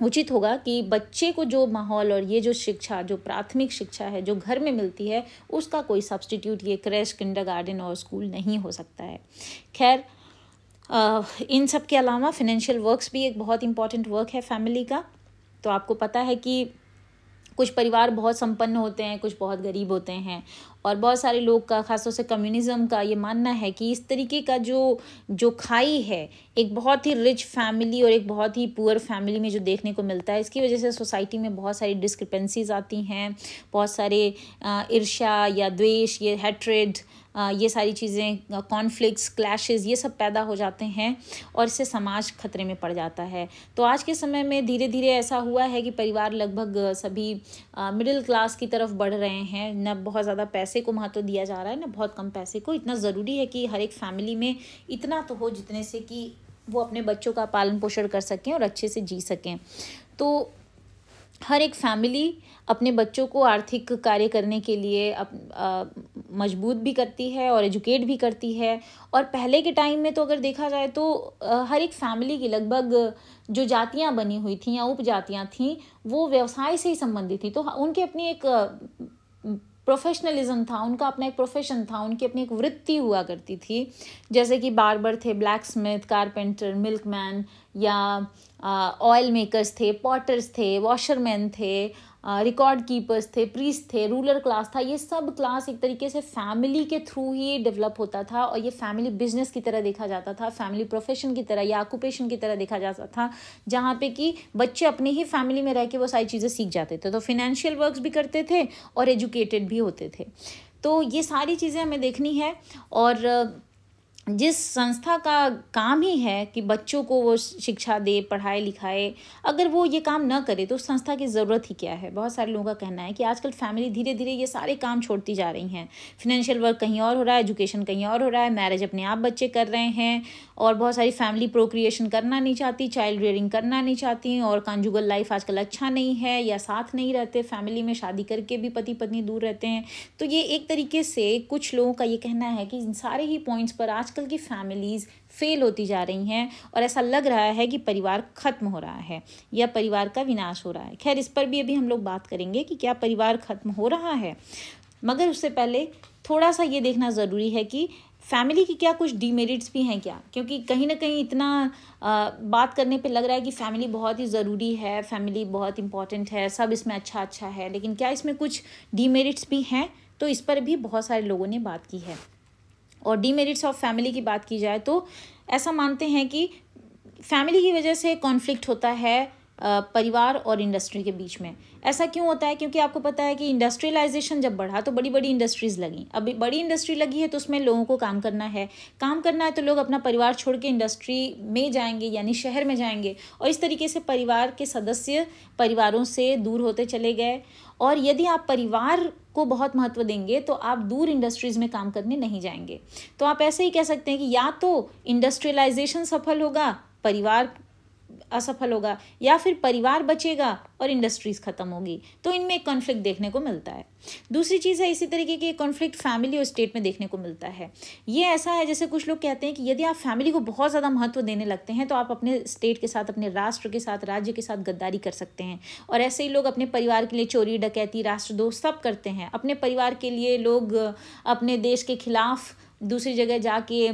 उचित होगा कि बच्चे को जो माहौल और ये जो शिक्षा जो प्राथमिक शिक्षा है जो घर में मिलती है उसका कोई सब्सटीट्यूट ये क्रैश किंडर गार्डन और स्कूल नहीं हो सकता है खैर इन सब के अलावा फिनेंशियल वर्क्स भी एक बहुत इंपॉर्टेंट वर्क है फैमिली का तो आपको पता है कि कुछ परिवार बहुत संपन्न होते हैं कुछ बहुत गरीब होते हैं और बहुत सारे लोग का ख़ासतौर से कम्युनिज़्म का ये मानना है कि इस तरीके का जो जो खाई है एक बहुत ही रिच फैमिली और एक बहुत ही पुअर फैमिली में जो देखने को मिलता है इसकी वजह से सोसाइटी में बहुत सारी डिस्क्रिपेंसीज आती हैं बहुत सारे ईर्षा या द्वेष ये हेट्रेड ये सारी चीज़ें कॉन्फ्लिक्स क्लैशेस ये सब पैदा हो जाते हैं और इससे समाज खतरे में पड़ जाता है तो आज के समय में धीरे धीरे ऐसा हुआ है कि परिवार लगभग सभी मिडिल क्लास की तरफ बढ़ रहे हैं न बहुत ज़्यादा पैसे को महत्व दिया जा रहा है ना बहुत कम पैसे को इतना ज़रूरी है कि हर एक फैमिली में इतना तो हो जितने से कि वो अपने बच्चों का पालन पोषण कर सकें और अच्छे से जी सकें तो हर एक फैमिली अपने बच्चों को आर्थिक कार्य करने के लिए अप, आ, मजबूत भी करती है और एजुकेट भी करती है और पहले के टाइम में तो अगर देखा जाए तो आ, हर एक फैमिली की लगभग जो जातियाँ बनी हुई थी या उप जातियाँ थीं वो व्यवसाय से ही संबंधित थी तो उनकी अपनी एक प्रोफेशनलिज्म था उनका अपना एक प्रोफेशन था उनकी अपनी एक वृत्ति हुआ करती थी जैसे कि बारबर थे ब्लैक स्मिथ कारपेंटर मिल्कमैन या ऑयल मेकर्स थे पॉटर्स थे वॉशरमैन थे रिकॉर्ड कीपर्स थे प्रीस थे रूलर क्लास था ये सब क्लास एक तरीके से फैमिली के थ्रू ही डेवलप होता था और ये फैमिली बिजनेस की तरह देखा जाता था फैमिली प्रोफेशन की तरह या ऑक्यूपेशन की तरह देखा जाता था जहाँ पे कि बच्चे अपने ही फैमिली में रह के वो सारी चीज़ें सीख जाते थे तो फिनेंशियल वर्क भी करते थे और एजुकेटेड भी होते थे तो ये सारी चीज़ें हमें देखनी है और जिस संस्था का काम ही है कि बच्चों को वो शिक्षा दे पढ़ाए लिखाए अगर वो ये काम ना करे तो उस संस्था की ज़रूरत ही क्या है बहुत सारे लोगों का कहना है कि आजकल फैमिली धीरे धीरे ये सारे काम छोड़ती जा रही हैं फिनेंशियल वर्क कहीं और हो रहा है एजुकेशन कहीं और हो रहा है मैरिज अपने आप बच्चे कर रहे हैं और बहुत सारी फैमिली प्रोक्रिएशन करना नहीं चाहती चाइल्ड रेयरिंग करना नहीं चाहती और कंजुगल लाइफ आजकल अच्छा नहीं है या साथ नहीं रहते फैमिली में शादी करके भी पति पत्नी दूर रहते हैं तो ये एक तरीके से कुछ लोगों का ये कहना है कि इन सारे ही पॉइंट्स पर आज आजकल की फैमिलीज़ फेल होती जा रही हैं और ऐसा लग रहा है कि परिवार ख़त्म हो रहा है या परिवार का विनाश हो रहा है खैर इस पर भी अभी हम लोग बात करेंगे कि क्या परिवार ख़त्म हो रहा है मगर उससे पहले थोड़ा सा ये देखना ज़रूरी है कि फैमिली की क्या कुछ डीमेरिट्स भी हैं क्या क्योंकि कहीं ना कहीं इतना आ, बात करने पे लग रहा है कि फैमिली बहुत ही ज़रूरी है फैमिली बहुत इंपॉर्टेंट है सब इसमें अच्छा अच्छा है लेकिन क्या इसमें कुछ डीमेरिट्स भी हैं तो इस पर भी बहुत सारे लोगों ने बात की है और डीमेरिट्स ऑफ फैमिली की बात की जाए तो ऐसा मानते हैं कि फैमिली की वजह से कॉन्फ्लिक्ट होता है परिवार और इंडस्ट्री के बीच में ऐसा क्यों होता है क्योंकि आपको पता है कि इंडस्ट्रियलाइजेशन जब बढ़ा तो बड़ी बड़ी इंडस्ट्रीज़ लगी अभी बड़ी इंडस्ट्री लगी है तो उसमें लोगों को काम करना है काम करना है तो लोग अपना परिवार छोड़ के इंडस्ट्री में जाएंगे यानी शहर में जाएंगे और इस तरीके से परिवार के सदस्य परिवारों से दूर होते चले गए और यदि आप परिवार को बहुत महत्व देंगे तो आप दूर इंडस्ट्रीज़ में काम करने नहीं जाएंगे तो आप ऐसे ही कह सकते हैं कि या तो इंडस्ट्रियलाइजेशन सफल होगा परिवार असफल होगा या फिर परिवार बचेगा और इंडस्ट्रीज ख़त्म होगी तो इनमें एक कॉन्फ्लिक्ट देखने को मिलता है दूसरी चीज़ है इसी तरीके की कॉन्फ्लिक्ट फैमिली और स्टेट में देखने को मिलता है ये ऐसा है जैसे कुछ लोग कहते हैं कि यदि आप फैमिली को बहुत ज़्यादा महत्व देने लगते हैं तो आप अपने स्टेट के साथ अपने राष्ट्र के साथ राज्य के साथ गद्दारी कर सकते हैं और ऐसे ही लोग अपने परिवार के लिए चोरी डकैती राष्ट्रद्रोह सब करते हैं अपने परिवार के लिए लोग अपने देश के खिलाफ दूसरी जगह जाके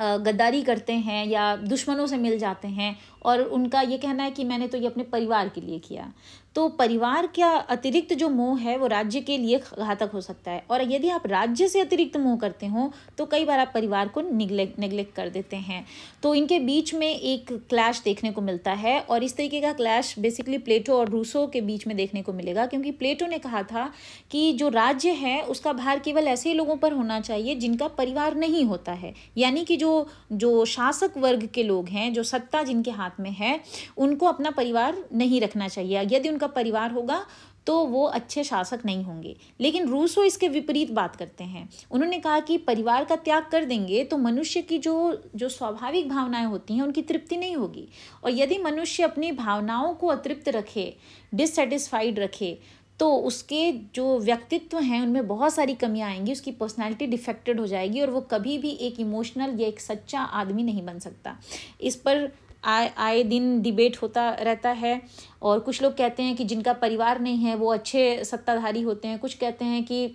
गद्दारी करते हैं या दुश्मनों से मिल जाते हैं और उनका ये कहना है कि मैंने तो ये अपने परिवार के लिए किया तो परिवार का अतिरिक्त जो मोह है वो राज्य के लिए घातक हो सकता है और यदि आप राज्य से अतिरिक्त मोह करते हो तो कई बार आप परिवार को निगलेक्ट निगलेक्ट कर देते हैं तो इनके बीच में एक क्लैश देखने को मिलता है और इस तरीके का क्लैश बेसिकली प्लेटो और रूसो के बीच में देखने को मिलेगा क्योंकि प्लेटो ने कहा था कि जो राज्य है उसका भार केवल ऐसे लोगों पर होना चाहिए जिनका परिवार नहीं होता है यानी कि जो जो शासक वर्ग के लोग हैं जो सत्ता जिनके हाथ में है उनको अपना परिवार नहीं रखना चाहिए यदि उनका उनका परिवार होगा तो वो अच्छे शासक नहीं होंगे लेकिन रूसो इसके विपरीत बात करते हैं उन्होंने कहा कि परिवार का त्याग कर देंगे तो मनुष्य की जो जो स्वाभाविक भावनाएं होती हैं उनकी तृप्ति नहीं होगी और यदि मनुष्य अपनी भावनाओं को अतृप्त रखे डिससेटिस्फाइड रखे तो उसके जो व्यक्तित्व हैं उनमें बहुत सारी कमियाँ आएंगी उसकी पर्सनालिटी डिफेक्टेड हो जाएगी और वो कभी भी एक इमोशनल या एक सच्चा आदमी नहीं बन सकता इस पर आए आए दिन डिबेट होता रहता है और कुछ लोग कहते हैं कि जिनका परिवार नहीं है वो अच्छे सत्ताधारी होते हैं कुछ कहते हैं कि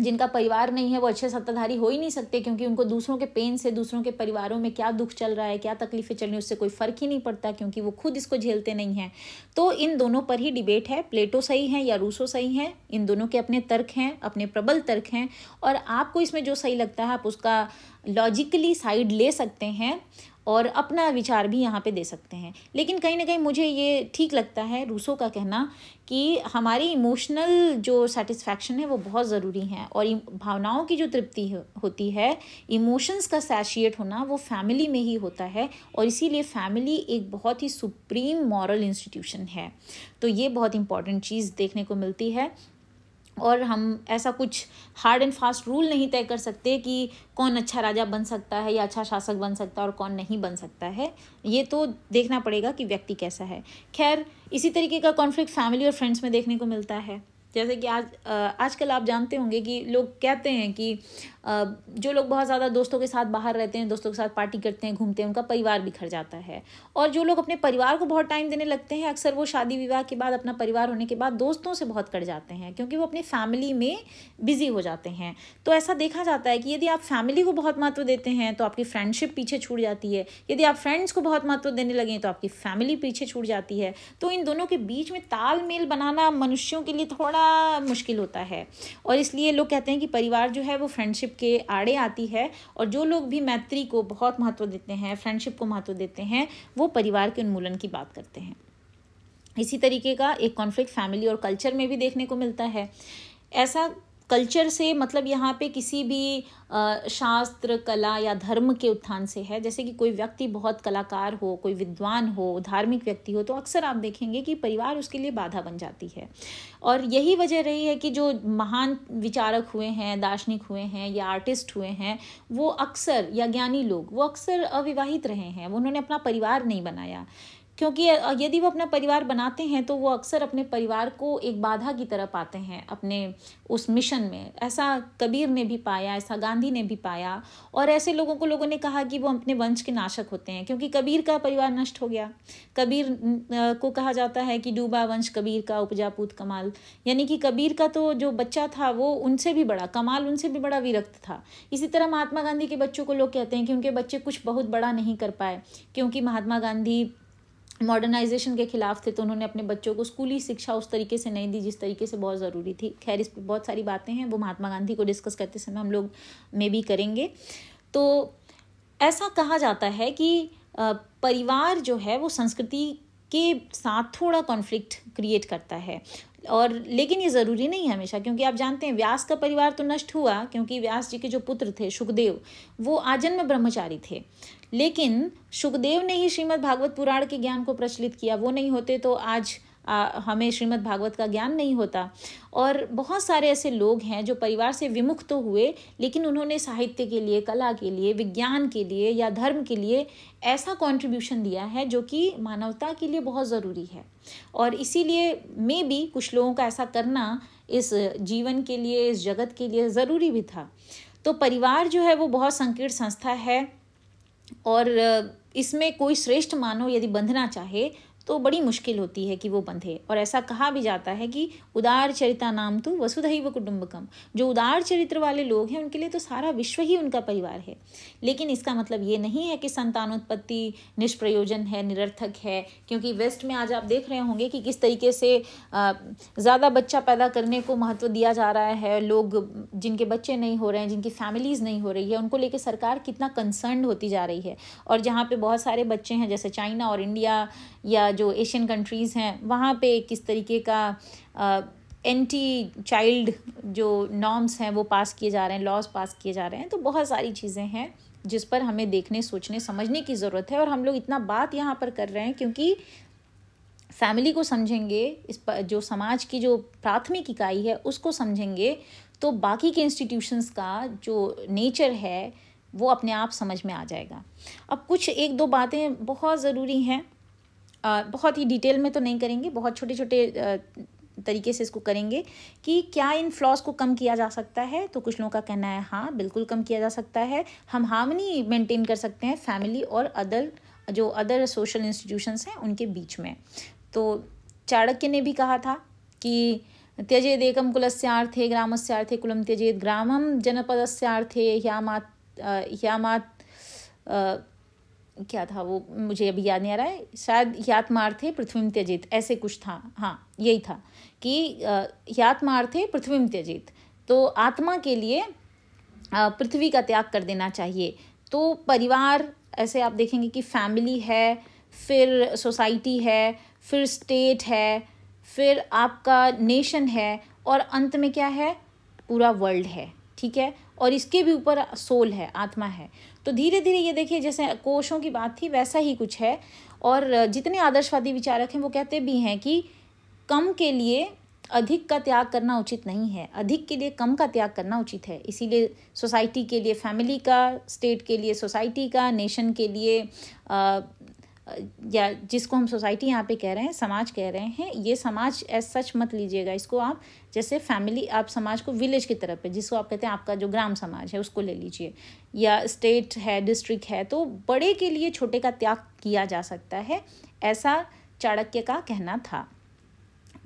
जिनका परिवार नहीं है वो अच्छे सत्ताधारी हो ही नहीं सकते क्योंकि उनको दूसरों के पेन से दूसरों के परिवारों में क्या दुख चल रहा है क्या तकलीफें चल रही उससे कोई फ़र्क ही नहीं पड़ता क्योंकि वो खुद इसको झेलते नहीं हैं तो इन दोनों पर ही डिबेट है प्लेटो सही है या रूसो सही है इन दोनों के अपने तर्क हैं अपने प्रबल तर्क हैं और आपको इसमें जो सही लगता है आप उसका लॉजिकली साइड ले सकते हैं और अपना विचार भी यहाँ पे दे सकते हैं लेकिन कहीं ना कहीं मुझे ये ठीक लगता है रूसों का कहना कि हमारी इमोशनल जो सेटिस्फैक्शन है वो बहुत ज़रूरी है और भावनाओं की जो तृप्ति होती है इमोशंस का सैशिएट होना वो फैमिली में ही होता है और इसीलिए फैमिली एक बहुत ही सुप्रीम मॉरल इंस्टीट्यूशन है तो ये बहुत इंपॉर्टेंट चीज़ देखने को मिलती है और हम ऐसा कुछ हार्ड एंड फास्ट रूल नहीं तय कर सकते कि कौन अच्छा राजा बन सकता है या अच्छा शासक बन सकता है और कौन नहीं बन सकता है ये तो देखना पड़ेगा कि व्यक्ति कैसा है खैर इसी तरीके का कॉन्फ्लिक्ट फैमिली और फ्रेंड्स में देखने को मिलता है जैसे कि आज आजकल आप जानते होंगे कि लोग कहते हैं कि जो लोग बहुत ज़्यादा दोस्तों के साथ बाहर रहते हैं दोस्तों के साथ पार्टी करते हैं घूमते हैं उनका परिवार बिखर जाता है और जो लोग अपने परिवार को बहुत टाइम देने लगते हैं अक्सर वो शादी विवाह के बाद अपना परिवार होने के बाद दोस्तों से बहुत कट जाते हैं क्योंकि वो अपनी फैमिली में बिजी हो जाते हैं तो ऐसा देखा जाता है कि यदि आप फैमिली को बहुत महत्व देते हैं तो आपकी फ्रेंडशिप पीछे छूट जाती है यदि आप फ्रेंड्स को बहुत महत्व देने लगें तो आपकी फैमिली पीछे छूट जाती है तो इन दोनों के बीच में तालमेल बनाना मनुष्यों के लिए थोड़ा मुश्किल होता है और इसलिए लोग कहते हैं कि परिवार जो है वो फ्रेंडशिप के आड़े आती है और जो लोग भी मैत्री को बहुत महत्व देते हैं फ्रेंडशिप को महत्व देते हैं वो परिवार के उन्मूलन की बात करते हैं इसी तरीके का एक कॉन्फ्लिक्ट फैमिली और कल्चर में भी देखने को मिलता है ऐसा कल्चर से मतलब यहाँ पे किसी भी शास्त्र कला या धर्म के उत्थान से है जैसे कि कोई व्यक्ति बहुत कलाकार हो कोई विद्वान हो धार्मिक व्यक्ति हो तो अक्सर आप देखेंगे कि परिवार उसके लिए बाधा बन जाती है और यही वजह रही है कि जो महान विचारक हुए हैं दार्शनिक हुए हैं या आर्टिस्ट हुए हैं वो अक्सर या ज्ञानी लोग वो अक्सर अविवाहित रहे हैं उन्होंने अपना परिवार नहीं बनाया क्योंकि यदि वो अपना परिवार बनाते हैं तो वो अक्सर अपने परिवार को एक बाधा की तरह पाते हैं अपने उस मिशन में ऐसा कबीर ने भी पाया ऐसा गांधी ने भी पाया और ऐसे लोगों को लोगों ने कहा कि वो अपने वंश के नाशक होते हैं क्योंकि कबीर का परिवार नष्ट हो गया कबीर को कहा जाता है कि डूबा वंश कबीर का उपजा पूत कमाल यानी कि कबीर का तो जो बच्चा था वो उनसे भी बड़ा कमाल उनसे भी बड़ा विरक्त था इसी तरह महात्मा गांधी के बच्चों को लोग कहते हैं कि उनके बच्चे कुछ बहुत बड़ा नहीं कर पाए क्योंकि महात्मा गांधी मॉडर्नाइजेशन के खिलाफ थे तो उन्होंने अपने बच्चों को स्कूली शिक्षा उस तरीके से नहीं दी जिस तरीके से बहुत ज़रूरी थी खैर इस पर बहुत सारी बातें हैं वो महात्मा गांधी को डिस्कस करते समय हम लोग में भी करेंगे तो ऐसा कहा जाता है कि परिवार जो है वो संस्कृति के साथ थोड़ा कॉन्फ्लिक्ट क्रिएट करता है और लेकिन ये ज़रूरी नहीं है हमेशा क्योंकि आप जानते हैं व्यास का परिवार तो नष्ट हुआ क्योंकि व्यास जी के जो पुत्र थे सुखदेव वो आजन्म ब्रह्मचारी थे लेकिन सुखदेव ने ही श्रीमद् भागवत पुराण के ज्ञान को प्रचलित किया वो नहीं होते तो आज आ, हमें श्रीमद् भागवत का ज्ञान नहीं होता और बहुत सारे ऐसे लोग हैं जो परिवार से विमुख तो हुए लेकिन उन्होंने साहित्य के लिए कला के लिए विज्ञान के लिए या धर्म के लिए ऐसा कंट्रीब्यूशन दिया है जो कि मानवता के लिए बहुत ज़रूरी है और इसीलिए मे भी कुछ लोगों का ऐसा करना इस जीवन के लिए इस जगत के लिए ज़रूरी भी था तो परिवार जो है वो बहुत संकीर्ण संस्था है और इसमें कोई श्रेष्ठ मानव यदि बंधना चाहे तो बड़ी मुश्किल होती है कि वो बंधे और ऐसा कहा भी जाता है कि उदार चरिता नाम तो वसुधैव कुटुंबकम जो उदार चरित्र वाले लोग हैं उनके लिए तो सारा विश्व ही उनका परिवार है लेकिन इसका मतलब ये नहीं है कि संतानोत्पत्ति निष्प्रयोजन है निरर्थक है क्योंकि वेस्ट में आज आप देख रहे होंगे कि किस तरीके से ज़्यादा बच्चा पैदा करने को महत्व दिया जा रहा है लोग जिनके बच्चे नहीं हो रहे हैं जिनकी फैमिलीज़ नहीं हो रही है उनको लेकर सरकार कितना कंसर्न होती जा रही है और जहाँ पर बहुत सारे बच्चे हैं जैसे चाइना और इंडिया या जो एशियन कंट्रीज़ हैं वहाँ पे किस तरीके का एंटी चाइल्ड जो नॉर्म्स हैं वो पास किए जा रहे हैं लॉज पास किए जा रहे हैं तो बहुत सारी चीज़ें हैं जिस पर हमें देखने सोचने समझने की ज़रूरत है और हम लोग इतना बात यहाँ पर कर रहे हैं क्योंकि फैमिली को समझेंगे इस पर जो समाज की जो प्राथमिक इकाई है उसको समझेंगे तो बाकी के इंस्टीट्यूशंस का जो नेचर है वो अपने आप समझ में आ जाएगा अब कुछ एक दो बातें बहुत ज़रूरी हैं बहुत ही डिटेल में तो नहीं करेंगे बहुत छोटे छोटे तरीके से इसको करेंगे कि क्या इन फ्लॉज को कम किया जा सकता है तो कुछ लोगों का कहना है हाँ बिल्कुल कम किया जा सकता है हम हार्मनी मेंटेन कर सकते हैं फैमिली और अदर जो अदर सोशल इंस्टीट्यूशंस हैं उनके बीच में तो चाणक्य ने भी कहा था कि त्यजेद एकम कुलस्यार्थे ग्रामस्यार्थे कुलम त्यजेद ग्रामम जनपद से या मात ह्यामात क्या था वो मुझे अभी याद नहीं आ रहा है शायद यात मार थे पृथ्वी त्यजित ऐसे कुछ था हाँ यही था कि यात मार थे पृथ्वी त्यजित तो आत्मा के लिए पृथ्वी का त्याग कर देना चाहिए तो परिवार ऐसे आप देखेंगे कि फैमिली है फिर सोसाइटी है फिर स्टेट है फिर आपका नेशन है और अंत में क्या है पूरा वर्ल्ड है ठीक है और इसके भी ऊपर सोल है आत्मा है तो धीरे धीरे ये देखिए जैसे कोशों की बात थी वैसा ही कुछ है और जितने आदर्शवादी विचारक हैं वो कहते भी हैं कि कम के लिए अधिक का त्याग करना उचित नहीं है अधिक के लिए कम का त्याग करना उचित है इसीलिए सोसाइटी के लिए फैमिली का स्टेट के लिए सोसाइटी का नेशन के लिए आ, या जिसको हम सोसाइटी यहाँ पे कह रहे हैं समाज कह रहे हैं ये समाज एज सच मत लीजिएगा इसको आप जैसे फैमिली आप समाज को विलेज की तरफ है जिसको आप कहते हैं आपका जो ग्राम समाज है उसको ले लीजिए या स्टेट है डिस्ट्रिक्ट है तो बड़े के लिए छोटे का त्याग किया जा सकता है ऐसा चाणक्य का कहना था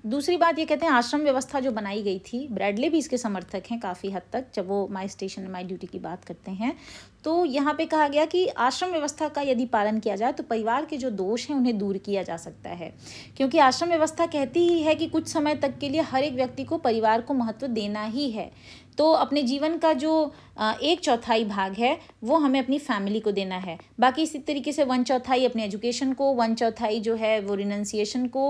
दूसरी बात ये कहते हैं आश्रम व्यवस्था जो बनाई गई थी ब्रैडले भी इसके समर्थक हैं काफ़ी हद तक जब वो माई स्टेशन माई ड्यूटी की बात करते हैं तो यहाँ पे कहा गया कि आश्रम व्यवस्था का यदि पालन किया जाए तो परिवार के जो दोष हैं उन्हें दूर किया जा सकता है क्योंकि आश्रम व्यवस्था कहती ही है कि कुछ समय तक के लिए हर एक व्यक्ति को परिवार को महत्व देना ही है तो अपने जीवन का जो एक चौथाई भाग है वो हमें अपनी फैमिली को देना है बाकी इसी तरीके से वन चौथाई अपने एजुकेशन को वन चौथाई जो है वो रिनंसिएशन को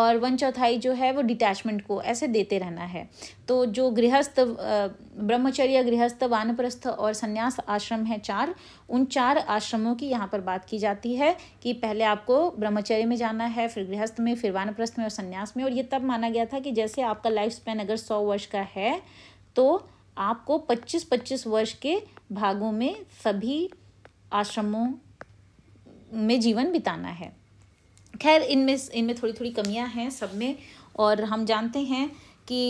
और वन चौथाई जो है वो डिटैचमेंट को ऐसे देते रहना है तो जो गृहस्थ ब्रह्मचर्य गृहस्थ वानप्रस्थ और संन्यास आश्रम है चार उन चार आश्रमों की यहाँ पर बात की जाती है कि पहले आपको ब्रह्मचर्य में जाना है फिर गृहस्थ में फिर वानप्रस्थ में और संन्यास में और ये तब माना गया था कि जैसे आपका लाइफ स्पैन अगर सौ वर्ष का है तो आपको 25-25 वर्ष के भागों में सभी आश्रमों में जीवन बिताना है खैर इनमें इनमें थोड़ी थोड़ी कमियां हैं सब में और हम जानते हैं कि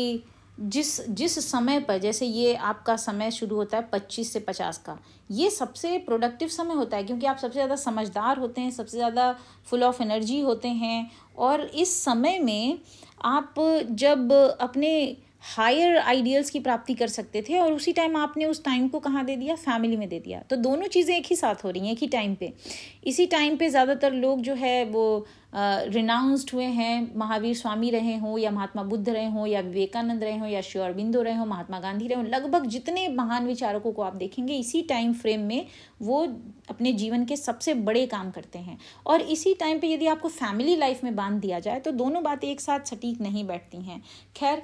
जिस जिस समय पर जैसे ये आपका समय शुरू होता है पच्चीस से पचास का ये सबसे प्रोडक्टिव समय होता है क्योंकि आप सबसे ज़्यादा समझदार होते हैं सबसे ज़्यादा फुल ऑफ एनर्जी होते हैं और इस समय में आप जब अपने हायर आइडियल्स की प्राप्ति कर सकते थे और उसी टाइम आपने उस टाइम को कहाँ दे दिया फैमिली में दे दिया तो दोनों चीज़ें एक ही साथ हो रही हैं एक ही टाइम पे इसी टाइम पे ज़्यादातर लोग जो है वो रिनाउंस्ड हुए हैं महावीर स्वामी रहे हों या महात्मा बुद्ध रहे हों या विवेकानंद रहे हों या श्री अरबिंदो रहे हों महात्मा गांधी रहे हों लगभग जितने महान विचारकों को आप देखेंगे इसी टाइम फ्रेम में वो अपने जीवन के सबसे बड़े काम करते हैं और इसी टाइम पे यदि आपको फैमिली लाइफ में बांध दिया जाए तो दोनों बातें एक साथ सटीक नहीं बैठती हैं खैर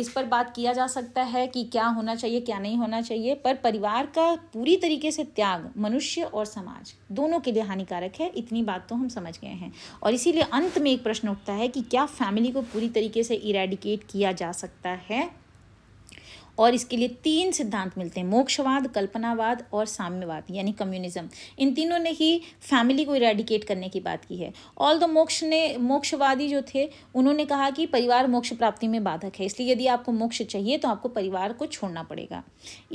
इस पर बात किया जा सकता है कि क्या होना चाहिए क्या नहीं होना चाहिए पर परिवार का पूरी तरीके से त्याग मनुष्य और समाज दोनों के लिए हानिकारक है इतनी बात तो हम समझ गए हैं और इस इसीलिए अंत में एक प्रश्न उठता है कि क्या फैमिली को पूरी तरीके से इरेडिकेट किया जा सकता है और इसके लिए तीन सिद्धांत मिलते हैं मोक्षवाद कल्पनावाद और साम्यवाद यानी कम्युनिज्म इन तीनों ने ही फैमिली को इरेडिकेट करने की बात की है ऑल द मोक्ष ने मोक्षवादी जो थे उन्होंने कहा कि परिवार मोक्ष प्राप्ति में बाधक है इसलिए यदि आपको मोक्ष चाहिए तो आपको परिवार को छोड़ना पड़ेगा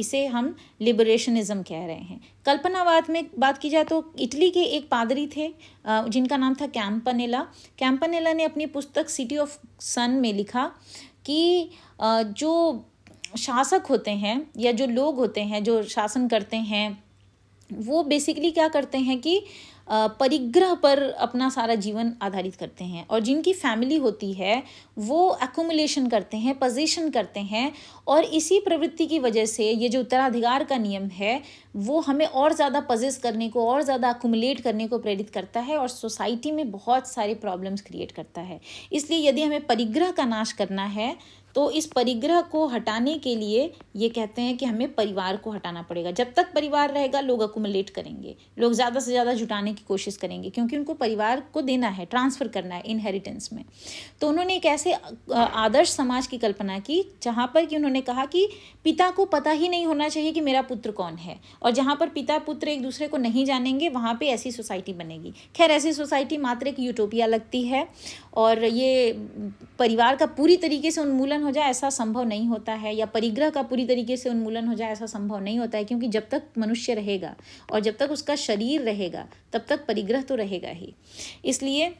इसे हम लिबरेशनिज्म कह रहे हैं कल्पनावाद में बात की जाए तो इटली के एक पादरी थे जिनका नाम था कैम्पनेला कैम्पनेला ने अपनी पुस्तक सिटी ऑफ सन में लिखा कि जो शासक होते हैं या जो लोग होते हैं जो शासन करते हैं वो बेसिकली क्या करते हैं कि परिग्रह पर अपना सारा जीवन आधारित करते हैं और जिनकी फैमिली होती है वो एकोमुलेशन करते हैं पोजीशन करते हैं और इसी प्रवृत्ति की वजह से ये जो उत्तराधिकार का नियम है वो हमें और ज़्यादा पजेस करने को और ज़्यादा एकोमुलेट करने को प्रेरित करता है और सोसाइटी में बहुत सारे प्रॉब्लम्स क्रिएट करता है इसलिए यदि हमें परिग्रह का नाश करना है तो इस परिग्रह को हटाने के लिए ये कहते हैं कि हमें परिवार को हटाना पड़ेगा जब तक परिवार रहेगा लोग अकुमलेट करेंगे लोग ज़्यादा से ज़्यादा जुटाने की कोशिश करेंगे क्योंकि उनको परिवार को देना है ट्रांसफ़र करना है इनहेरिटेंस में तो उन्होंने एक ऐसे आदर्श समाज की कल्पना की जहाँ पर कि उन्होंने कहा कि पिता को पता ही नहीं होना चाहिए कि मेरा पुत्र कौन है और जहाँ पर पिता पुत्र एक दूसरे को नहीं जानेंगे वहाँ पर ऐसी सोसाइटी बनेगी खैर ऐसी सोसाइटी मात्र एक यूटोपिया लगती है और ये परिवार का पूरी तरीके से उन्मूलन हो जाए ऐसा संभव नहीं होता है या परिग्रह का पूरी तरीके से उन्मूलन हो जाए ऐसा संभव नहीं होता है क्योंकि जब तक मनुष्य रहेगा और जब तक उसका शरीर रहेगा तब तक परिग्रह तो रहेगा ही इसलिए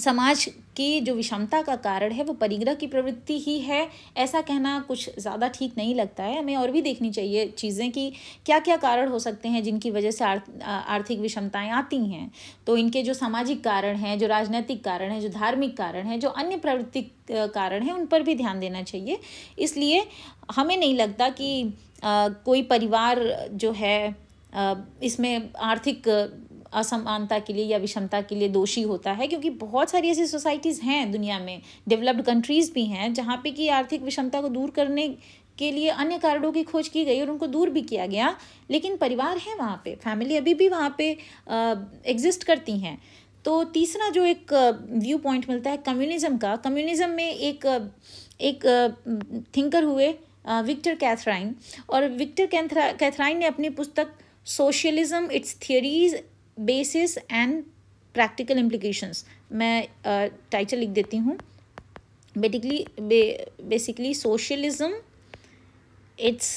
समाज की जो विषमता का कारण है वो परिग्रह की प्रवृत्ति ही है ऐसा कहना कुछ ज़्यादा ठीक नहीं लगता है हमें और भी देखनी चाहिए चीज़ें कि क्या क्या कारण हो सकते हैं जिनकी वजह से आर्थिक विषमताएं आती हैं तो इनके जो सामाजिक कारण हैं जो राजनीतिक कारण हैं जो धार्मिक कारण हैं जो अन्य प्रवृत्ति कारण हैं उन पर भी ध्यान देना चाहिए इसलिए हमें नहीं लगता कि कोई परिवार जो है इसमें आर्थिक असमानता के लिए या विषमता के लिए दोषी होता है क्योंकि बहुत सारी ऐसी सोसाइटीज़ हैं दुनिया में डेवलप्ड कंट्रीज़ भी हैं जहाँ पे कि आर्थिक विषमता को दूर करने के लिए अन्य कारणों की खोज की गई और उनको दूर भी किया गया लेकिन परिवार है वहाँ पे फैमिली अभी भी वहाँ पे एग्जिस्ट करती हैं तो तीसरा जो एक व्यू पॉइंट मिलता है कम्युनिज़्म का कम्युनिज़्म में एक एक थिंकर हुए विक्टर कैथराइन और विक्टर कैथरा कैथराइन ने अपनी पुस्तक socialism its theories basis and practical implications मैं टाइटल uh, लिख देती हूँ बेटिकली basically socialism its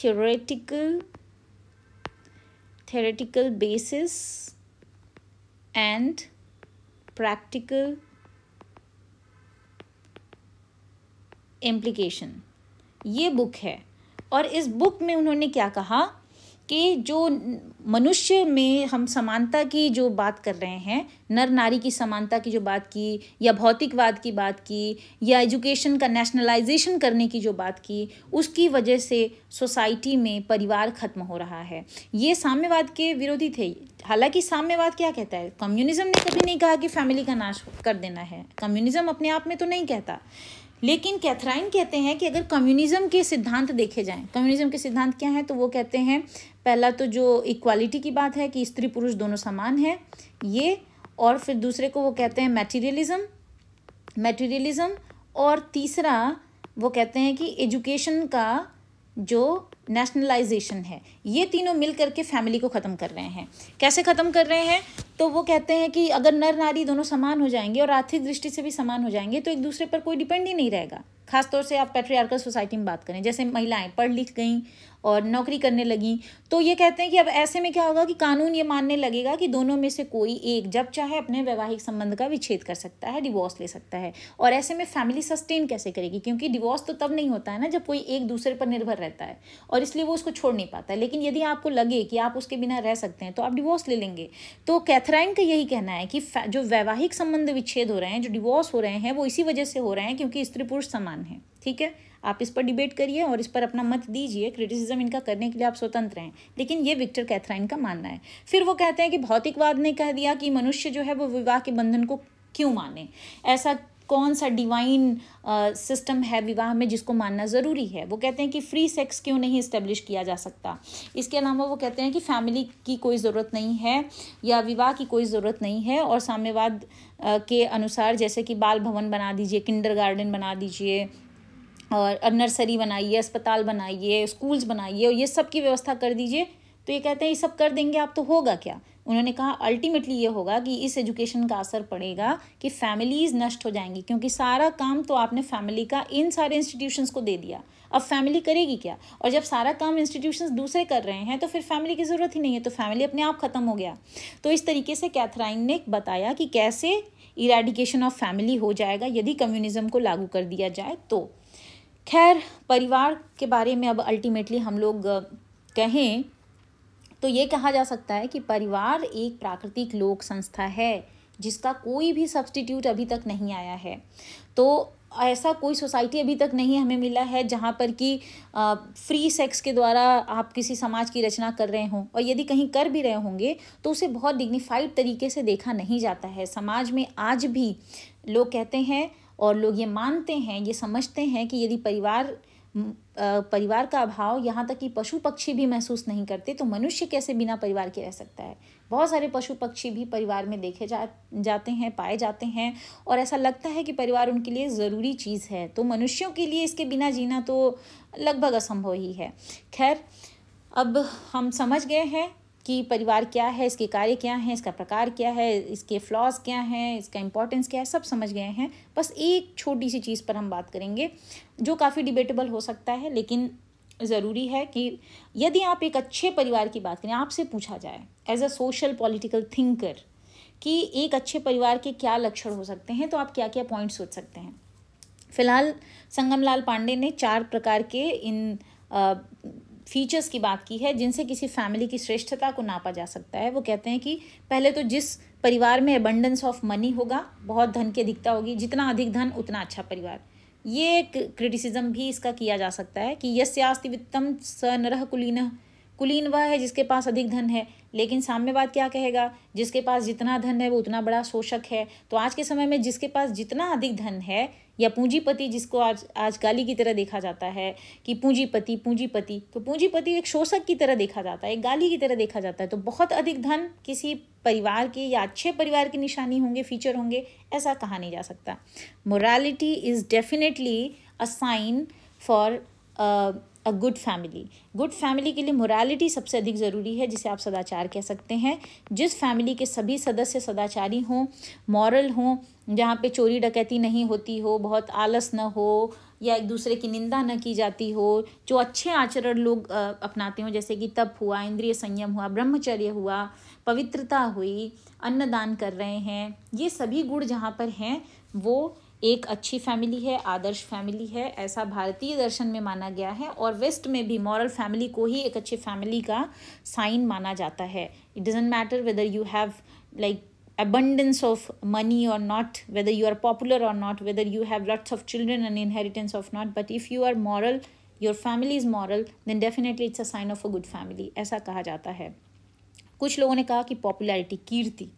theoretical theoretical basis and practical implication ये बुक है और इस बुक में उन्होंने क्या कहा कि जो मनुष्य में हम समानता की जो बात कर रहे हैं नर नारी की समानता की जो बात की या भौतिकवाद की बात की या एजुकेशन का नेशनलाइजेशन करने की जो बात की उसकी वजह से सोसाइटी में परिवार ख़त्म हो रहा है ये साम्यवाद के विरोधी थे हालांकि साम्यवाद क्या कहता है कम्युनिज्म ने कभी नहीं कहा कि फैमिली का नाश कर देना है कम्युनिज्म अपने आप में तो नहीं कहता लेकिन कैथराइन कहते हैं कि अगर कम्युनिज्म के सिद्धांत देखे जाएं कम्युनिज्म के सिद्धांत क्या हैं तो वो कहते हैं पहला तो जो इक्वालिटी की बात है कि स्त्री पुरुष दोनों समान हैं ये और फिर दूसरे को वो कहते हैं मैटीरियलिज्म मैटीरियलिज्म और तीसरा वो कहते हैं कि एजुकेशन का जो नेशनलाइजेशन है ये तीनों मिल करके फैमिली को ख़त्म कर रहे हैं कैसे ख़त्म कर रहे हैं तो वो कहते हैं कि अगर नर नारी दोनों समान हो जाएंगे और आर्थिक दृष्टि से भी समान हो जाएंगे तो एक दूसरे पर कोई डिपेंड ही नहीं रहेगा खासतौर से आप पेट्रियार्कल सोसाइटी में बात करें जैसे महिलाएं पढ़ लिख गई और नौकरी करने लगी तो ये कहते हैं कि अब ऐसे में क्या होगा कि कानून ये मानने लगेगा कि दोनों में से कोई एक जब चाहे अपने वैवाहिक संबंध का विच्छेद कर सकता है डिवोर्स ले सकता है और ऐसे में फैमिली सस्टेन कैसे करेगी क्योंकि डिवोर्स तो तब नहीं होता है ना जब कोई एक दूसरे पर निर्भर रहता है और इसलिए वो उसको छोड़ नहीं पाता लेकिन यदि आपको लगे कि आप उसके बिना रह सकते हैं तो आप डिवोर्स ले लेंगे तो कैथराइन का यही कहना है कि जो वैवाहिक संबंध विच्छेद हो रहे हैं जो डिवोर्स हो रहे हैं वो इसी वजह से हो रहे हैं क्योंकि स्त्री पुरुष समान समान है ठीक है आप इस पर डिबेट करिए और इस पर अपना मत दीजिए क्रिटिसिज्म इनका करने के लिए आप स्वतंत्र हैं लेकिन ये विक्टर कैथराइन का मानना है फिर वो कहते हैं कि भौतिकवाद ने कह दिया कि मनुष्य जो है वो विवाह के बंधन को क्यों माने ऐसा कौन सा डिवाइन सिस्टम है विवाह में जिसको मानना ज़रूरी है वो कहते हैं कि फ्री सेक्स क्यों नहीं इस्टेब्लिश किया जा सकता इसके अलावा वो कहते हैं कि फैमिली की कोई ज़रूरत नहीं है या विवाह की कोई ज़रूरत नहीं है और साम्यवाद के अनुसार जैसे कि बाल भवन बना दीजिए किंडर गार्डन बना दीजिए और नर्सरी बनाइए अस्पताल बनाइए स्कूल्स बनाइए और ये सब की व्यवस्था कर दीजिए तो ये कहते हैं ये सब कर देंगे आप तो होगा क्या उन्होंने कहा अल्टीमेटली ये होगा कि इस एजुकेशन का असर पड़ेगा कि फैमिलीज़ नष्ट हो जाएंगी क्योंकि सारा काम तो आपने फैमिली का इन सारे इंस्टीट्यूशंस को दे दिया अब फैमिली करेगी क्या और जब सारा काम इंस्टीट्यूशंस दूसरे कर रहे हैं तो फिर फैमिली की ज़रूरत ही नहीं है तो फैमिली अपने आप ख़त्म हो गया तो इस तरीके से कैथराइन ने बताया कि कैसे इरेडिकेशन ऑफ फैमिली हो जाएगा यदि कम्युनिज़्म को लागू कर दिया जाए तो खैर परिवार के बारे में अब अल्टीमेटली हम लोग कहें तो ये कहा जा सकता है कि परिवार एक प्राकृतिक लोक संस्था है जिसका कोई भी सब्सटीट्यूट अभी तक नहीं आया है तो ऐसा कोई सोसाइटी अभी तक नहीं हमें मिला है जहाँ पर कि फ्री सेक्स के द्वारा आप किसी समाज की रचना कर रहे हों और यदि कहीं कर भी रहे होंगे तो उसे बहुत डिग्निफाइड तरीके से देखा नहीं जाता है समाज में आज भी लोग कहते हैं और लोग ये मानते हैं ये समझते हैं कि यदि परिवार परिवार का अभाव यहाँ तक कि पशु पक्षी भी महसूस नहीं करते तो मनुष्य कैसे बिना परिवार के रह सकता है बहुत सारे पशु पक्षी भी परिवार में देखे जा जाते हैं पाए जाते हैं और ऐसा लगता है कि परिवार उनके लिए ज़रूरी चीज़ है तो मनुष्यों के लिए इसके बिना जीना तो लगभग असंभव ही है खैर अब हम समझ गए हैं कि परिवार क्या है इसके कार्य क्या हैं इसका प्रकार क्या है इसके फ्लॉज क्या हैं इसका इंपॉर्टेंस क्या है सब समझ गए हैं बस एक छोटी सी चीज़ पर हम बात करेंगे जो काफ़ी डिबेटेबल हो सकता है लेकिन ज़रूरी है कि यदि आप एक अच्छे परिवार की बात करें आपसे पूछा जाए as a social political thinker कि एक अच्छे परिवार के क्या लक्षण हो सकते हैं तो आप क्या क्या पॉइंट सोच सकते हैं फिलहाल संगमलाल पांडे ने चार प्रकार के इन फीचर्स की बात की है जिनसे किसी फैमिली की श्रेष्ठता को नापा जा सकता है वो कहते हैं कि पहले तो जिस परिवार में अबंडेंस ऑफ मनी होगा बहुत धन की अधिकता होगी जितना अधिक धन उतना अच्छा परिवार ये एक क्रिटिसिज्म भी इसका किया जा सकता है कि यस्यास्ति वित्तम स नरह कुलीन कुलीन वह है जिसके पास अधिक धन है लेकिन साम्यवाद क्या कहेगा जिसके पास जितना धन है वो उतना बड़ा शोषक है तो आज के समय में जिसके पास जितना अधिक धन है या पूंजीपति जिसको आज आज गाली की तरह देखा जाता है कि पूंजीपति पूंजीपति तो पूंजीपति एक शोषक की तरह देखा जाता है एक गाली की तरह देखा जाता है तो बहुत अधिक धन किसी परिवार के या अच्छे परिवार की निशानी होंगे फीचर होंगे ऐसा कहा नहीं जा सकता morality is definitely a sign for a good family good family के लिए मोरालिटी सबसे अधिक ज़रूरी है जिसे आप सदाचार कह सकते हैं जिस फैमिली के सभी सदस्य सदाचारी हों मॉरल हों जहाँ पे चोरी डकैती नहीं होती हो बहुत आलस न हो या एक दूसरे की निंदा न की जाती हो जो अच्छे आचरण लोग अपनाते हों जैसे कि तप हुआ इंद्रिय संयम हुआ ब्रह्मचर्य हुआ पवित्रता हुई अन्नदान कर रहे हैं ये सभी गुण जहाँ पर हैं वो एक अच्छी फैमिली है आदर्श फैमिली है ऐसा भारतीय दर्शन में माना गया है और वेस्ट में भी मॉरल फैमिली को ही एक अच्छी फैमिली का साइन माना जाता है it doesn't matter whether you have like abundance of money और not whether you are popular और not whether you have lots of children and inheritance of not but if you are moral your family is moral then definitely it's a sign of a good family ऐसा कहा जाता है कुछ लोगों ने कहा कि पॉपुलैरिटी कीर्ति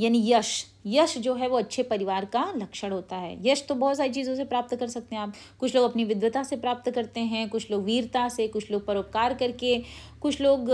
यानी यश यश जो है वो अच्छे परिवार का लक्षण होता है यश तो बहुत सारी चीज़ों से प्राप्त कर सकते हैं आप कुछ लोग अपनी विद्वता से प्राप्त करते हैं कुछ लोग वीरता से कुछ लोग परोपकार करके कुछ लोग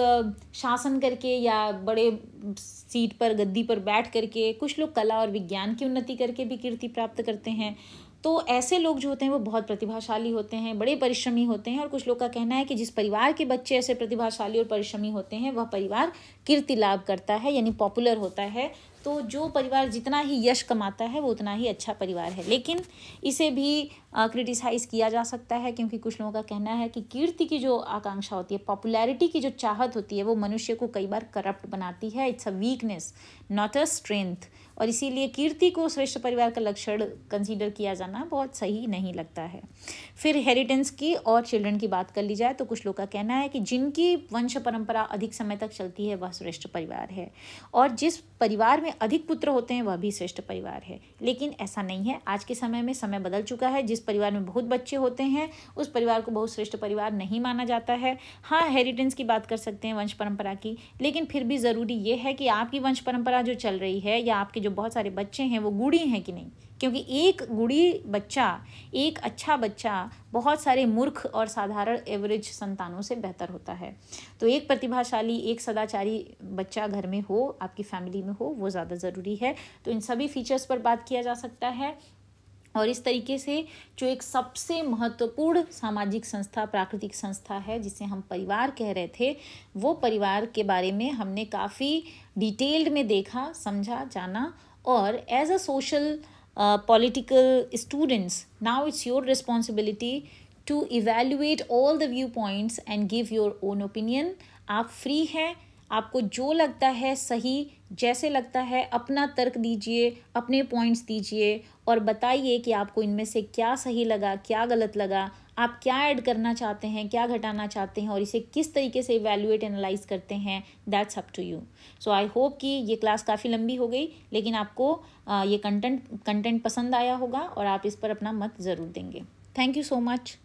शासन करके या बड़े सीट पर गद्दी पर बैठ करके कुछ लोग कला और विज्ञान की उन्नति करके भी कीर्ति प्राप्त करते हैं तो ऐसे लोग जो होते हैं वो बहुत प्रतिभाशाली होते हैं बड़े परिश्रमी होते हैं और कुछ लोग का कहना है कि जिस परिवार के बच्चे ऐसे प्रतिभाशाली और परिश्रमी होते हैं वह परिवार कीर्ति लाभ करता है यानी पॉपुलर होता है तो जो परिवार जितना ही यश कमाता है वो उतना ही अच्छा परिवार है लेकिन इसे भी क्रिटिसाइज़ किया जा सकता है क्योंकि कुछ लोगों का कहना है कि कीर्ति की जो आकांक्षा होती है पॉपुलैरिटी की जो चाहत होती है वो मनुष्य को कई बार करप्ट बनाती है it's a weakness not a strength और इसीलिए कीर्ति को श्रेष्ठ परिवार का लक्षण कंसीडर किया जाना बहुत सही नहीं लगता है फिर हेरिटेंस की और चिल्ड्रन की बात कर ली जाए तो कुछ लोग का कहना है कि जिनकी वंश परंपरा अधिक समय तक चलती है वह श्रेष्ठ परिवार है और जिस परिवार में अधिक पुत्र होते हैं वह भी श्रेष्ठ परिवार है लेकिन ऐसा नहीं है आज के समय में समय बदल चुका है जिस परिवार में बहुत बच्चे होते हैं उस परिवार को बहुत श्रेष्ठ परिवार नहीं माना जाता है हाँ हेरिटेंस की बात कर सकते हैं वंश परंपरा की लेकिन फिर भी ज़रूरी ये है कि आपकी वंश परंपरा जो चल रही है या आपके जो बहुत सारे बच्चे हैं वो गुड़ी हैं कि नहीं क्योंकि एक गुड़ी बच्चा एक अच्छा बच्चा बहुत सारे मूर्ख और साधारण एवरेज संतानों से बेहतर होता है तो एक प्रतिभाशाली एक सदाचारी बच्चा घर में हो आपकी फैमिली में हो वो ज़्यादा ज़रूरी है तो इन सभी फीचर्स पर बात किया जा सकता है और इस तरीके से जो एक सबसे महत्वपूर्ण सामाजिक संस्था प्राकृतिक संस्था है जिसे हम परिवार कह रहे थे वो परिवार के बारे में हमने काफ़ी डिटेल्ड में देखा समझा जाना और as a social political students now it's your responsibility to evaluate all the viewpoints and give your own opinion आप फ्री हैं आपको जो लगता है सही जैसे लगता है अपना तर्क दीजिए अपने पॉइंट्स दीजिए और बताइए कि आपको इनमें से क्या सही लगा क्या गलत लगा आप क्या ऐड करना चाहते हैं क्या घटाना चाहते हैं और इसे किस तरीके से इवेल्यूएट एनालाइज करते हैं that's up to you so I hope कि ये क्लास काफ़ी लंबी हो गई लेकिन आपको ये कंटेंट कंटेंट पसंद आया होगा और आप इस पर अपना मत ज़रूर देंगे थैंक यू सो मच